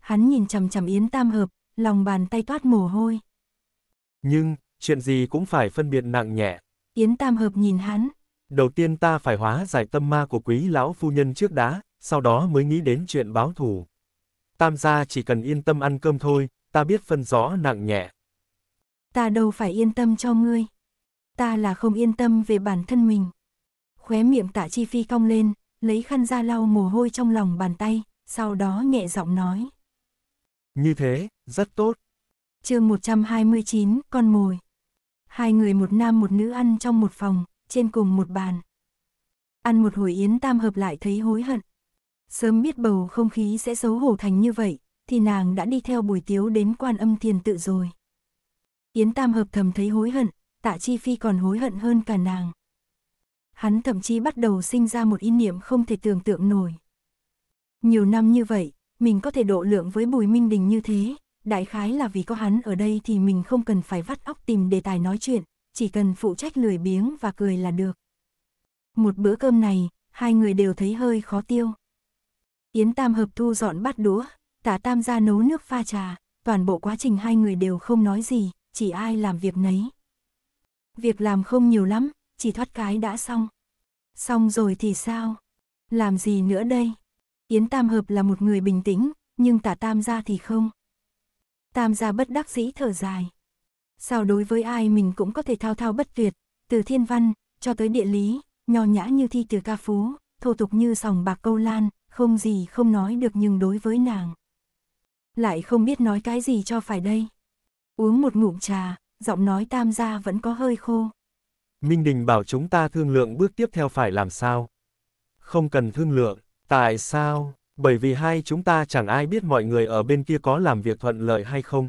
Hắn nhìn chằm chằm Yến Tam Hợp, lòng bàn tay toát mồ hôi. Nhưng, chuyện gì cũng phải phân biệt nặng nhẹ. Yến Tam Hợp nhìn hắn. Đầu tiên ta phải hóa giải tâm ma của quý lão phu nhân trước đã, sau đó mới nghĩ đến chuyện báo thù. Tam gia chỉ cần yên tâm ăn cơm thôi, ta biết phân rõ nặng nhẹ. Ta đâu phải yên tâm cho ngươi. Ta là không yên tâm về bản thân mình. Khóe miệng tạ chi phi cong lên, lấy khăn ra lau mồ hôi trong lòng bàn tay, sau đó nhẹ giọng nói. Như thế, rất tốt. chương 129, con mồi. Hai người một nam một nữ ăn trong một phòng, trên cùng một bàn. Ăn một hồi yến tam hợp lại thấy hối hận. Sớm biết bầu không khí sẽ xấu hổ thành như vậy, thì nàng đã đi theo buổi tiếu đến quan âm thiền tự rồi. Yến Tam Hợp thầm thấy hối hận, tạ chi phi còn hối hận hơn cả nàng. Hắn thậm chí bắt đầu sinh ra một ý niệm không thể tưởng tượng nổi. Nhiều năm như vậy, mình có thể độ lượng với Bùi Minh Đình như thế, đại khái là vì có hắn ở đây thì mình không cần phải vắt óc tìm đề tài nói chuyện, chỉ cần phụ trách lười biếng và cười là được. Một bữa cơm này, hai người đều thấy hơi khó tiêu. Yến Tam hợp thu dọn bát đũa, tả Tam ra nấu nước pha trà, toàn bộ quá trình hai người đều không nói gì, chỉ ai làm việc nấy. Việc làm không nhiều lắm, chỉ thoát cái đã xong. Xong rồi thì sao? Làm gì nữa đây? Yến Tam Hợp là một người bình tĩnh, nhưng tả Tam gia thì không. Tam gia bất đắc dĩ thở dài. Sao đối với ai mình cũng có thể thao thao bất tuyệt, từ thiên văn, cho tới địa lý, nho nhã như thi từ ca phú, thô tục như sòng bạc câu lan, không gì không nói được nhưng đối với nàng. Lại không biết nói cái gì cho phải đây uống một ngụm trà, giọng nói tam gia vẫn có hơi khô. Minh Đình bảo chúng ta thương lượng bước tiếp theo phải làm sao? Không cần thương lượng, tại sao? Bởi vì hai chúng ta chẳng ai biết mọi người ở bên kia có làm việc thuận lợi hay không.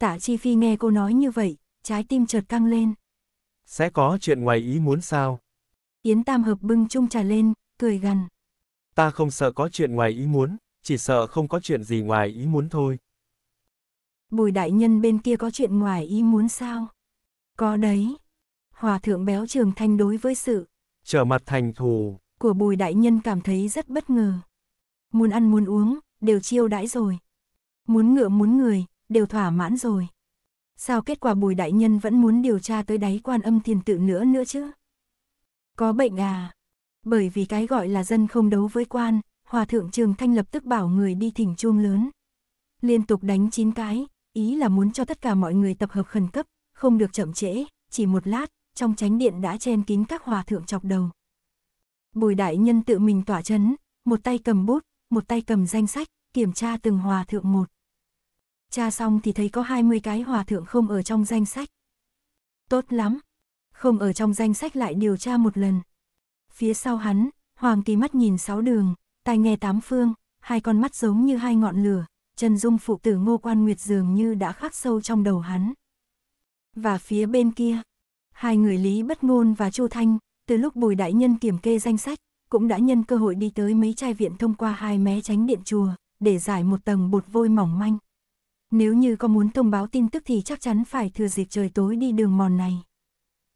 Tạ Chi Phi nghe cô nói như vậy, trái tim chợt căng lên. Sẽ có chuyện ngoài ý muốn sao? Yến Tam Hợp bưng chung trà lên, cười gằn. Ta không sợ có chuyện ngoài ý muốn, chỉ sợ không có chuyện gì ngoài ý muốn thôi. Bùi đại nhân bên kia có chuyện ngoài ý muốn sao? Có đấy. Hòa thượng béo trường thanh đối với sự trở mặt thành thù của bùi đại nhân cảm thấy rất bất ngờ. Muốn ăn muốn uống, đều chiêu đãi rồi. Muốn ngựa muốn người, đều thỏa mãn rồi. Sao kết quả bùi đại nhân vẫn muốn điều tra tới đáy quan âm thiền tự nữa nữa chứ? Có bệnh à? Bởi vì cái gọi là dân không đấu với quan, Hòa thượng Trường Thanh lập tức bảo người đi thỉnh chuông lớn. Liên tục đánh chín cái, ý là muốn cho tất cả mọi người tập hợp khẩn cấp, không được chậm trễ, chỉ một lát, trong tránh điện đã chen kín các hòa thượng chọc đầu. Bùi đại nhân tự mình tỏa chấn, một tay cầm bút, một tay cầm danh sách, kiểm tra từng hòa thượng một. Tra xong thì thấy có 20 cái hòa thượng không ở trong danh sách. Tốt lắm, không ở trong danh sách lại điều tra một lần. Phía sau hắn, Hoàng Kỳ mắt nhìn sáu đường, tai nghe tám phương, hai con mắt giống như hai ngọn lửa, chân Dung phụ tử Ngô Quan Nguyệt dường như đã khắc sâu trong đầu hắn. Và phía bên kia, hai người Lý Bất Ngôn và Chu Thanh, từ lúc Bùi Đại Nhân kiểm kê danh sách, cũng đã nhân cơ hội đi tới mấy trai viện thông qua hai mé tránh điện chùa, để giải một tầng bột vôi mỏng manh. Nếu như có muốn thông báo tin tức thì chắc chắn phải thừa dịp trời tối đi đường mòn này.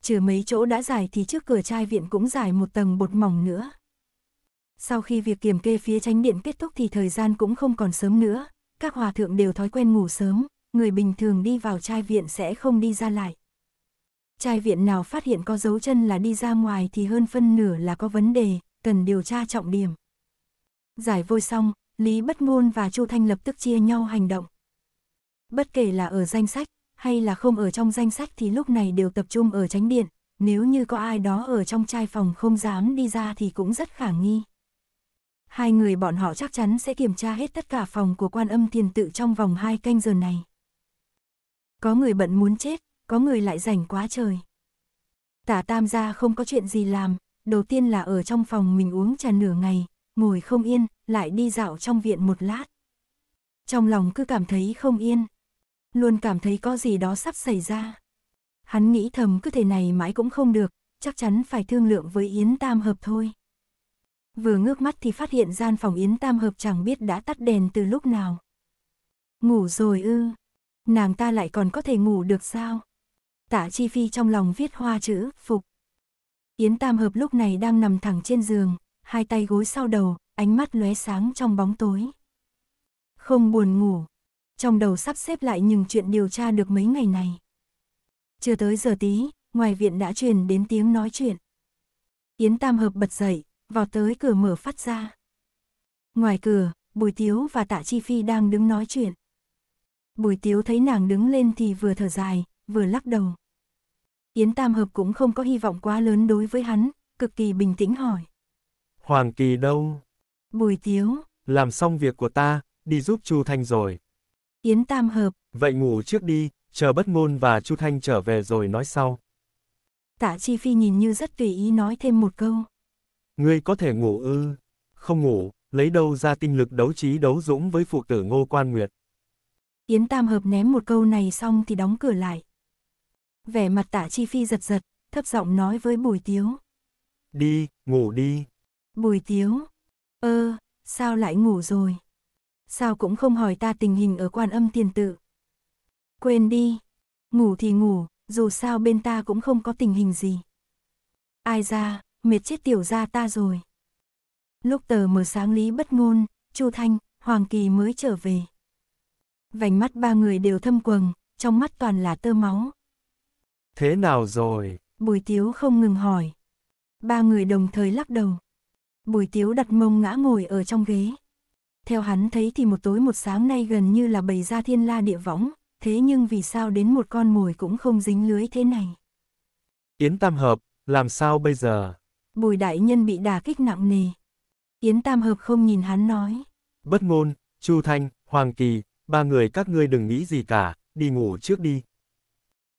Trừ mấy chỗ đã giải thì trước cửa trai viện cũng giải một tầng bột mỏng nữa. Sau khi việc kiểm kê phía tránh điện kết thúc thì thời gian cũng không còn sớm nữa, các hòa thượng đều thói quen ngủ sớm, người bình thường đi vào trai viện sẽ không đi ra lại. Trai viện nào phát hiện có dấu chân là đi ra ngoài thì hơn phân nửa là có vấn đề, cần điều tra trọng điểm. Giải vôi xong, Lý Bất Ngôn và Chu Thanh lập tức chia nhau hành động. Bất kể là ở danh sách, hay là không ở trong danh sách thì lúc này đều tập trung ở tránh điện, nếu như có ai đó ở trong trai phòng không dám đi ra thì cũng rất khả nghi hai người bọn họ chắc chắn sẽ kiểm tra hết tất cả phòng của quan âm thiền tự trong vòng hai canh giờ này. Có người bận muốn chết, có người lại rảnh quá trời. Tả tam gia không có chuyện gì làm, đầu tiên là ở trong phòng mình uống trà nửa ngày, ngồi không yên, lại đi dạo trong viện một lát. Trong lòng cứ cảm thấy không yên, luôn cảm thấy có gì đó sắp xảy ra. Hắn nghĩ thầm cứ thế này mãi cũng không được, chắc chắn phải thương lượng với Yến Tam Hợp thôi vừa ngước mắt thì phát hiện gian phòng Yến Tam Hợp chẳng biết đã tắt đèn từ lúc nào. Ngủ rồi ư, nàng ta lại còn có thể ngủ được sao? Tả Chi Phi trong lòng viết hoa chữ, phục. Yến Tam Hợp lúc này đang nằm thẳng trên giường, hai tay gối sau đầu, ánh mắt lóe sáng trong bóng tối. Không buồn ngủ, trong đầu sắp xếp lại những chuyện điều tra được mấy ngày này. Chưa tới giờ tí, ngoài viện đã truyền đến tiếng nói chuyện. Yến Tam Hợp bật dậy, vào tới cửa mở phát ra. Ngoài cửa, Bùi Tiếu và Tạ Chi Phi đang đứng nói chuyện. Bùi Tiếu thấy nàng đứng lên thì vừa thở dài, vừa lắc đầu. Yến Tam Hợp cũng không có hy vọng quá lớn đối với hắn, cực kỳ bình tĩnh hỏi. Hoàng Kỳ đâu? Bùi Tiếu. Làm xong việc của ta, đi giúp Chu Thanh rồi. Yến Tam Hợp. Vậy ngủ trước đi, chờ bất ngôn và Chu Thanh trở về rồi nói sau. Tạ Chi Phi nhìn như rất tùy ý nói thêm một câu. Ngươi có thể ngủ ư? Không ngủ, lấy đâu ra tinh lực đấu trí đấu dũng với phụ tử Ngô Quan Nguyệt. Yến Tam Hợp ném một câu này xong thì đóng cửa lại. Vẻ mặt Tạ chi phi giật giật, thấp giọng nói với Bùi Tiếu. Đi, ngủ đi. Bùi Tiếu. Ơ, ờ, sao lại ngủ rồi? Sao cũng không hỏi ta tình hình ở quan âm tiền tự. Quên đi. Ngủ thì ngủ, dù sao bên ta cũng không có tình hình gì. Ai ra, miệt chết tiểu gia ta rồi. Lúc tờ mờ sáng lý bất ngôn, Chu Thanh, Hoàng Kỳ mới trở về. Vành mắt ba người đều thâm quầng, trong mắt toàn là tơ máu. Thế nào rồi? Bùi tiếu không ngừng hỏi. Ba người đồng thời lắc đầu. Bùi tiếu đặt mông ngã ngồi ở trong ghế. Theo hắn thấy thì một tối một sáng nay gần như là bầy ra thiên la địa võng, thế nhưng vì sao đến một con mồi cũng không dính lưới thế này? Yến Tam Hợp, làm sao bây giờ? Bùi đại nhân bị đả kích nặng nề. Yến Tam Hợp không nhìn hắn nói. Bất ngôn, Chu Thanh, Hoàng Kỳ, ba người các ngươi đừng nghĩ gì cả, đi ngủ trước đi.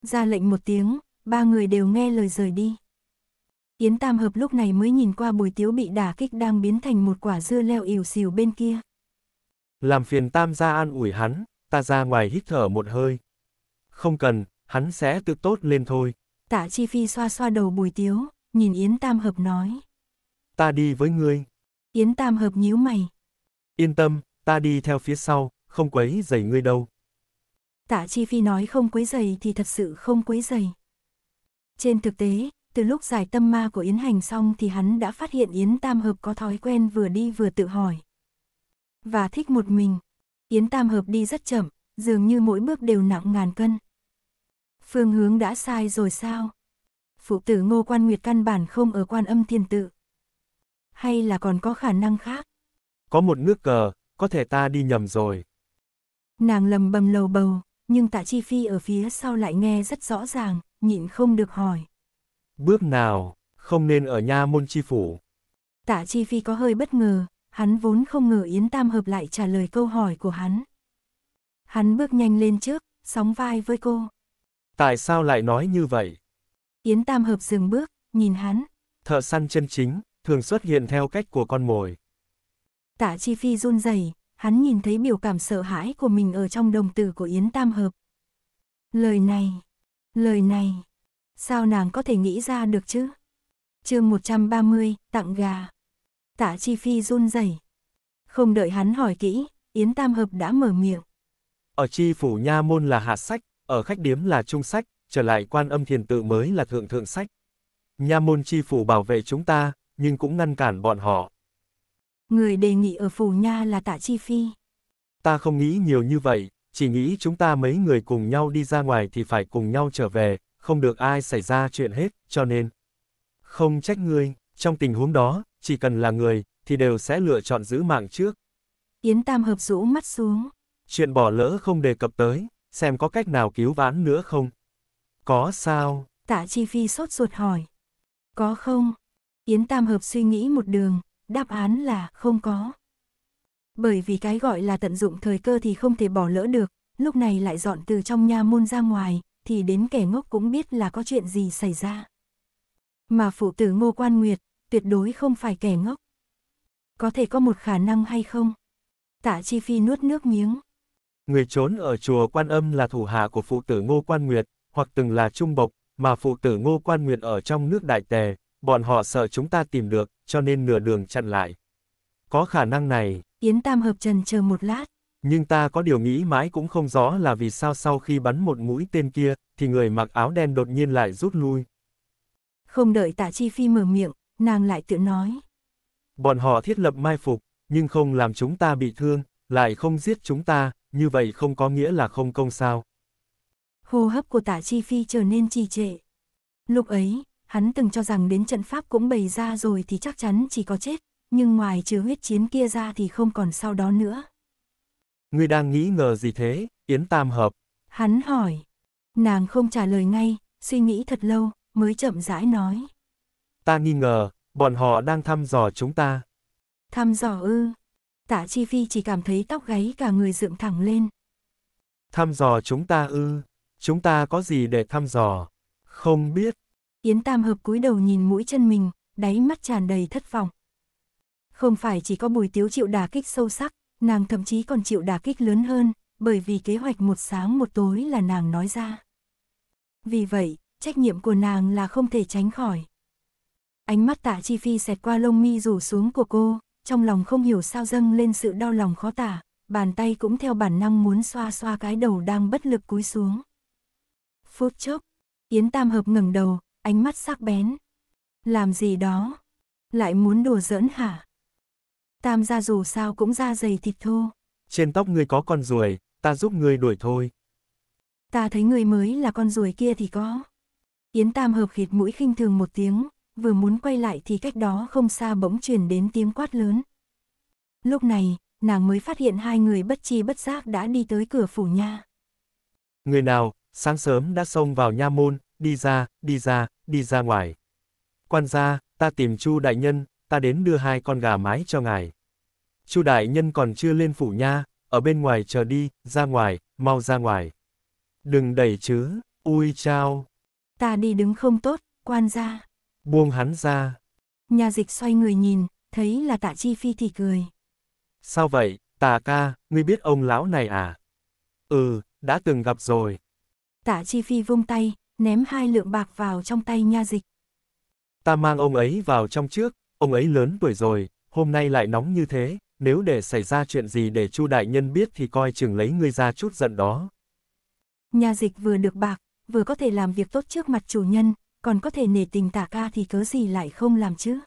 Ra lệnh một tiếng, ba người đều nghe lời rời đi. Yến Tam Hợp lúc này mới nhìn qua bùi tiếu bị đả kích đang biến thành một quả dưa leo ỉu xìu bên kia. Làm phiền Tam gia an ủi hắn, ta ra ngoài hít thở một hơi. Không cần, hắn sẽ tự tốt lên thôi. Tạ Chi Phi xoa xoa đầu bùi tiếu, nhìn Yến Tam Hợp nói. Ta đi với ngươi. Yến Tam Hợp nhíu mày. Yên tâm, ta đi theo phía sau, không quấy giày ngươi đâu. Tạ Chi Phi nói không quấy giày thì thật sự không quấy giày. Trên thực tế, từ lúc giải tâm ma của Yến Hành xong thì hắn đã phát hiện Yến Tam Hợp có thói quen vừa đi vừa tự hỏi. Và thích một mình. Yến Tam Hợp đi rất chậm, dường như mỗi bước đều nặng ngàn cân. Phương hướng đã sai rồi sao? phụ tử ngô quan nguyệt căn bản không ở quan âm thiên tự. Hay là còn có khả năng khác? Có một nước cờ, có thể ta đi nhầm rồi. Nàng lầm bầm lầu bầu, nhưng tạ chi phi ở phía sau lại nghe rất rõ ràng, nhịn không được hỏi. Bước nào, không nên ở nha môn chi phủ. Tạ chi phi có hơi bất ngờ, hắn vốn không ngờ Yến Tam hợp lại trả lời câu hỏi của hắn. Hắn bước nhanh lên trước, sóng vai với cô. Tại sao lại nói như vậy? Yến Tam Hợp dừng bước, nhìn hắn. Thợ săn chân chính, thường xuất hiện theo cách của con mồi. Tạ Chi Phi run rẩy, hắn nhìn thấy biểu cảm sợ hãi của mình ở trong đồng tử của Yến Tam Hợp. Lời này, lời này, sao nàng có thể nghĩ ra được chứ? chương 130, tặng gà. Tạ Chi Phi run rẩy. Không đợi hắn hỏi kỹ, Yến Tam Hợp đã mở miệng. Ở Chi Phủ Nha Môn là hạ sách, ở khách điếm là trung sách, trở lại quan âm thiền tự mới là thượng thượng sách. Nha môn chi phủ bảo vệ chúng ta, nhưng cũng ngăn cản bọn họ. Người đề nghị ở phủ nha là tạ chi phi. Ta không nghĩ nhiều như vậy, chỉ nghĩ chúng ta mấy người cùng nhau đi ra ngoài thì phải cùng nhau trở về, không được ai xảy ra chuyện hết, cho nên. Không trách ngươi, trong tình huống đó, chỉ cần là người, thì đều sẽ lựa chọn giữ mạng trước. Yến Tam hợp rũ mắt xuống. Chuyện bỏ lỡ không đề cập tới, xem có cách nào cứu vãn nữa không. Có sao? Tạ Chi Phi sốt ruột hỏi. Có không? Yến Tam Hợp suy nghĩ một đường, đáp án là không có. Bởi vì cái gọi là tận dụng thời cơ thì không thể bỏ lỡ được, lúc này lại dọn từ trong nha môn ra ngoài, thì đến kẻ ngốc cũng biết là có chuyện gì xảy ra. Mà phụ tử Ngô Quan Nguyệt, tuyệt đối không phải kẻ ngốc. Có thể có một khả năng hay không? Tạ Chi Phi nuốt nước miếng. Người trốn ở chùa Quan Âm là thủ hạ của phụ tử Ngô Quan Nguyệt, hoặc từng là trung bộc, mà phụ tử ngô quan nguyệt ở trong nước đại tề, bọn họ sợ chúng ta tìm được, cho nên nửa đường chặn lại. Có khả năng này. Yến Tam hợp trần chờ một lát. Nhưng ta có điều nghĩ mãi cũng không rõ là vì sao sau khi bắn một mũi tên kia, thì người mặc áo đen đột nhiên lại rút lui. Không đợi Tả chi phi mở miệng, nàng lại tự nói. Bọn họ thiết lập mai phục, nhưng không làm chúng ta bị thương, lại không giết chúng ta, như vậy không có nghĩa là không công sao hô hấp của tạ chi phi trở nên trì trệ. Lúc ấy, hắn từng cho rằng đến trận pháp cũng bày ra rồi thì chắc chắn chỉ có chết, nhưng ngoài trừ huyết chiến kia ra thì không còn sau đó nữa. Ngươi đang nghĩ ngờ gì thế, Yến Tam Hợp? Hắn hỏi. Nàng không trả lời ngay, suy nghĩ thật lâu, mới chậm rãi nói. Ta nghi ngờ, bọn họ đang thăm dò chúng ta. Thăm dò ư. tạ Chi Phi chỉ cảm thấy tóc gáy cả người dựng thẳng lên. Thăm dò chúng ta ư. Chúng ta có gì để thăm dò? Không biết. Yến Tam Hợp cúi đầu nhìn mũi chân mình, đáy mắt tràn đầy thất vọng. Không phải chỉ có Bùi Tiếu chịu đả kích sâu sắc, nàng thậm chí còn chịu đả kích lớn hơn, bởi vì kế hoạch một sáng một tối là nàng nói ra. Vì vậy, trách nhiệm của nàng là không thể tránh khỏi. Ánh mắt tạ chi phi xẹt qua lông mi rủ xuống của cô, trong lòng không hiểu sao dâng lên sự đau lòng khó tả, bàn tay cũng theo bản năng muốn xoa xoa cái đầu đang bất lực cúi xuống phút chốc, Yến Tam Hợp ngẩng đầu, ánh mắt sắc bén. Làm gì đó? Lại muốn đùa giỡn hả? Tam gia dù sao cũng da dày thịt thô. Trên tóc ngươi có con ruồi, ta giúp ngươi đuổi thôi. Ta thấy người mới là con ruồi kia thì có. Yến Tam hợp khịt mũi khinh thường một tiếng, vừa muốn quay lại thì cách đó không xa bỗng truyền đến tiếng quát lớn. Lúc này, nàng mới phát hiện hai người bất chi bất giác đã đi tới cửa phủ nha. Người nào, sáng sớm đã xông vào nha môn, đi ra, đi ra, đi ra ngoài. Quan gia, ta tìm Chu đại nhân, ta đến đưa hai con gà mái cho ngài. Chu đại nhân còn chưa lên phủ nha, ở bên ngoài chờ đi, ra ngoài, mau ra ngoài. Đừng đẩy chứ, ui chao. Ta đi đứng không tốt, quan gia. Buông hắn ra. Nhà dịch xoay người nhìn, thấy là tạ chi phi thì cười. Sao vậy, tà ca, ngươi biết ông lão này à? Ừ, đã từng gặp rồi. Tạ Chi Phi vung tay, ném hai lượng bạc vào trong tay nha dịch. Ta mang ông ấy vào trong trước, ông ấy lớn tuổi rồi, hôm nay lại nóng như thế, nếu để xảy ra chuyện gì để Chu đại nhân biết thì coi chừng lấy ngươi ra chút giận đó. Nha dịch vừa được bạc, vừa có thể làm việc tốt trước mặt chủ nhân, còn có thể nể tình tả ca thì cớ gì lại không làm chứ.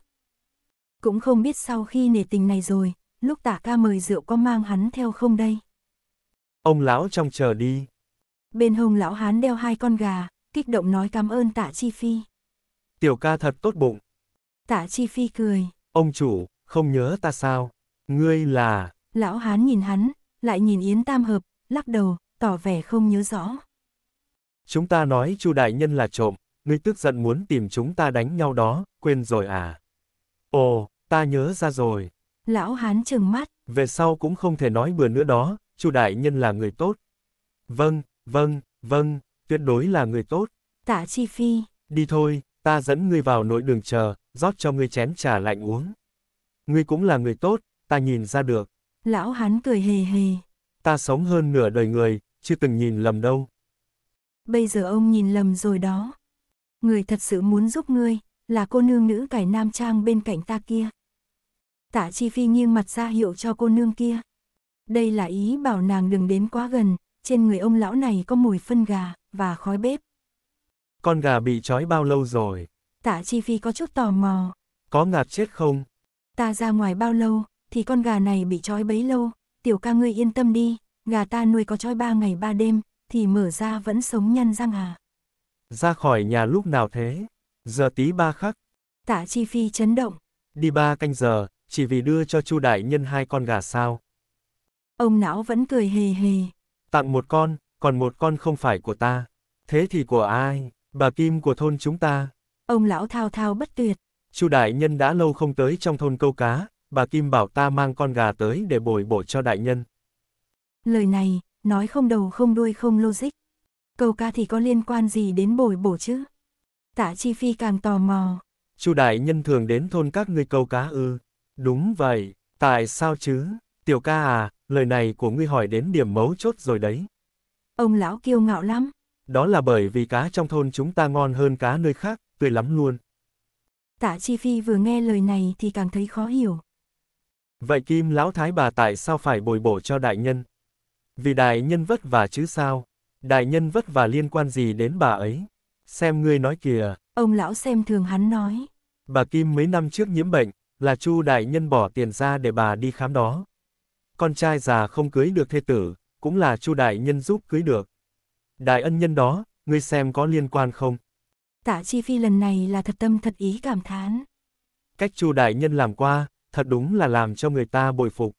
Cũng không biết sau khi nể tình này rồi, lúc tả ca mời rượu có mang hắn theo không đây. Ông lão trong chờ đi bên hông lão hán đeo hai con gà, kích động nói cảm ơn tạ Chi Phi. Tiểu ca thật tốt bụng. Tạ Chi Phi cười. Ông chủ, không nhớ ta sao? Ngươi là... Lão hán nhìn hắn, lại nhìn Yến Tam Hợp, lắc đầu, tỏ vẻ không nhớ rõ. Chúng ta nói chu đại nhân là trộm, ngươi tức giận muốn tìm chúng ta đánh nhau đó, quên rồi à? Ồ, ta nhớ ra rồi. Lão hán trừng mắt. Về sau cũng không thể nói bừa nữa đó, chu đại nhân là người tốt. Vâng, Vâng, vâng, tuyệt đối là người tốt. Tạ Chi Phi. Đi thôi, ta dẫn ngươi vào nội đường chờ, rót cho ngươi chén trà lạnh uống. Ngươi cũng là người tốt, ta nhìn ra được. Lão hắn cười hề hề. Ta sống hơn nửa đời người, chưa từng nhìn lầm đâu. Bây giờ ông nhìn lầm rồi đó. Người thật sự muốn giúp ngươi, là cô nương nữ cải nam trang bên cạnh ta kia. Tạ Chi Phi nghiêng mặt ra hiệu cho cô nương kia. Đây là ý bảo nàng đừng đến quá gần, trên người ông lão này có mùi phân gà, và khói bếp. Con gà bị trói bao lâu rồi? Tạ Chi Phi có chút tò mò. Có ngạt chết không? Ta ra ngoài bao lâu, thì con gà này bị trói bấy lâu, tiểu ca ngươi yên tâm đi, gà ta nuôi có trói ba ngày ba đêm, thì mở ra vẫn sống nhăn răng à. Ra khỏi nhà lúc nào thế? Giờ tí ba khắc. Tạ Chi Phi chấn động. Đi ba canh giờ, chỉ vì đưa cho Chu Đại Nhân hai con gà sao? Ông não vẫn cười hề hề. Tặng một con, còn một con không phải của ta. Thế thì của ai? Bà Kim của thôn chúng ta. Ông lão thao thao bất tuyệt. Chu đại nhân đã lâu không tới trong thôn câu cá, bà Kim bảo ta mang con gà tới để bồi bổ cho đại nhân. Lời này, nói không đầu không đuôi không logic. Câu cá thì có liên quan gì đến bồi bổ chứ? Tạ Chi Phi càng tò mò. Chu đại nhân thường đến thôn các ngươi câu cá ư? Đúng vậy, tại sao chứ? Tiểu ca à, lời này của ngươi hỏi đến điểm mấu chốt rồi đấy. Ông lão kiêu ngạo lắm. Đó là bởi vì cá trong thôn chúng ta ngon hơn cá nơi khác, tươi lắm luôn. Tạ Chi Phi vừa nghe lời này thì càng thấy khó hiểu. Vậy Kim Lão Thái bà tại sao phải bồi bổ cho đại nhân? Vì đại nhân vất vả chứ sao? Đại nhân vất vả liên quan gì đến bà ấy? Xem ngươi nói kìa. Ông lão xem thường hắn nói. Bà Kim mấy năm trước nhiễm bệnh, là Chu đại nhân bỏ tiền ra để bà đi khám đó con trai già không cưới được thê tử, cũng là Chu đại nhân giúp cưới được. Đại ân nhân đó, ngươi xem có liên quan không? Tạ Chi Phi lần này là thật tâm thật ý cảm thán. Cách Chu đại nhân làm qua, thật đúng là làm cho người ta bội phục.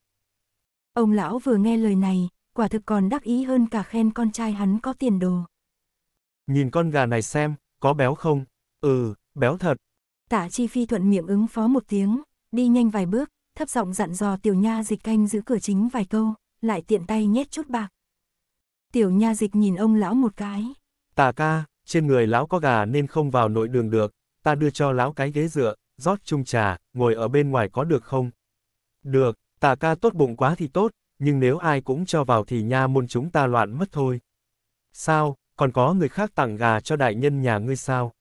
Ông lão vừa nghe lời này, quả thực còn đắc ý hơn cả khen con trai hắn có tiền đồ. Nhìn con gà này xem, có béo không? Ừ, béo thật. Tạ Chi Phi thuận miệng ứng phó một tiếng, đi nhanh vài bước, thấp giọng dặn dò tiểu nha dịch canh giữ cửa chính vài câu, lại tiện tay nhét chút bạc. Tiểu nha dịch nhìn ông lão một cái. Tà ca, trên người lão có gà nên không vào nội đường được, ta đưa cho lão cái ghế dựa, rót chung trà, ngồi ở bên ngoài có được không? Được, tà ca tốt bụng quá thì tốt, nhưng nếu ai cũng cho vào thì nha môn chúng ta loạn mất thôi. Sao, còn có người khác tặng gà cho đại nhân nhà ngươi sao?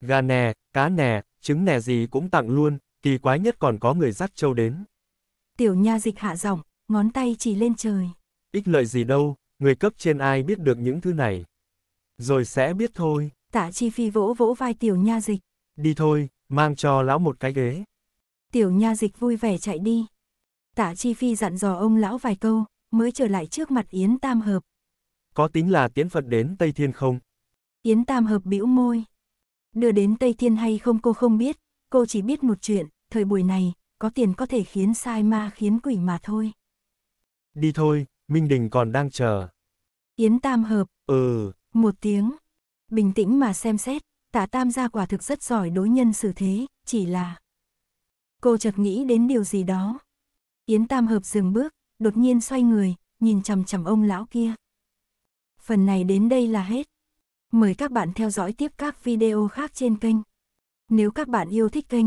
Gà nè, cá nè, trứng nè gì cũng tặng luôn, kỳ quái nhất còn có người dắt châu đến. Tiểu nha dịch hạ giọng, ngón tay chỉ lên trời. Ích lợi gì đâu, người cấp trên ai biết được những thứ này. Rồi sẽ biết thôi. Tạ chi phi vỗ vỗ vai tiểu nha dịch. Đi thôi, mang cho lão một cái ghế. Tiểu nha dịch vui vẻ chạy đi. Tạ chi phi dặn dò ông lão vài câu, mới trở lại trước mặt Yến Tam Hợp. Có tính là tiến Phật đến Tây Thiên không? Yến Tam Hợp bĩu môi. Đưa đến Tây Thiên hay không cô không biết, cô chỉ biết một chuyện, thời buổi này, có tiền có thể khiến sai ma khiến quỷ mà thôi. Đi thôi, Minh Đình còn đang chờ. Yến Tam hợp. Ừ. Một tiếng. Bình tĩnh mà xem xét, tả Tam gia quả thực rất giỏi đối nhân xử thế, chỉ là... Cô chợt nghĩ đến điều gì đó. Yến Tam hợp dừng bước, đột nhiên xoay người, nhìn chằm chằm ông lão kia. Phần này đến đây là hết. Mời các bạn theo dõi tiếp các video khác trên kênh. Nếu các bạn yêu thích kênh,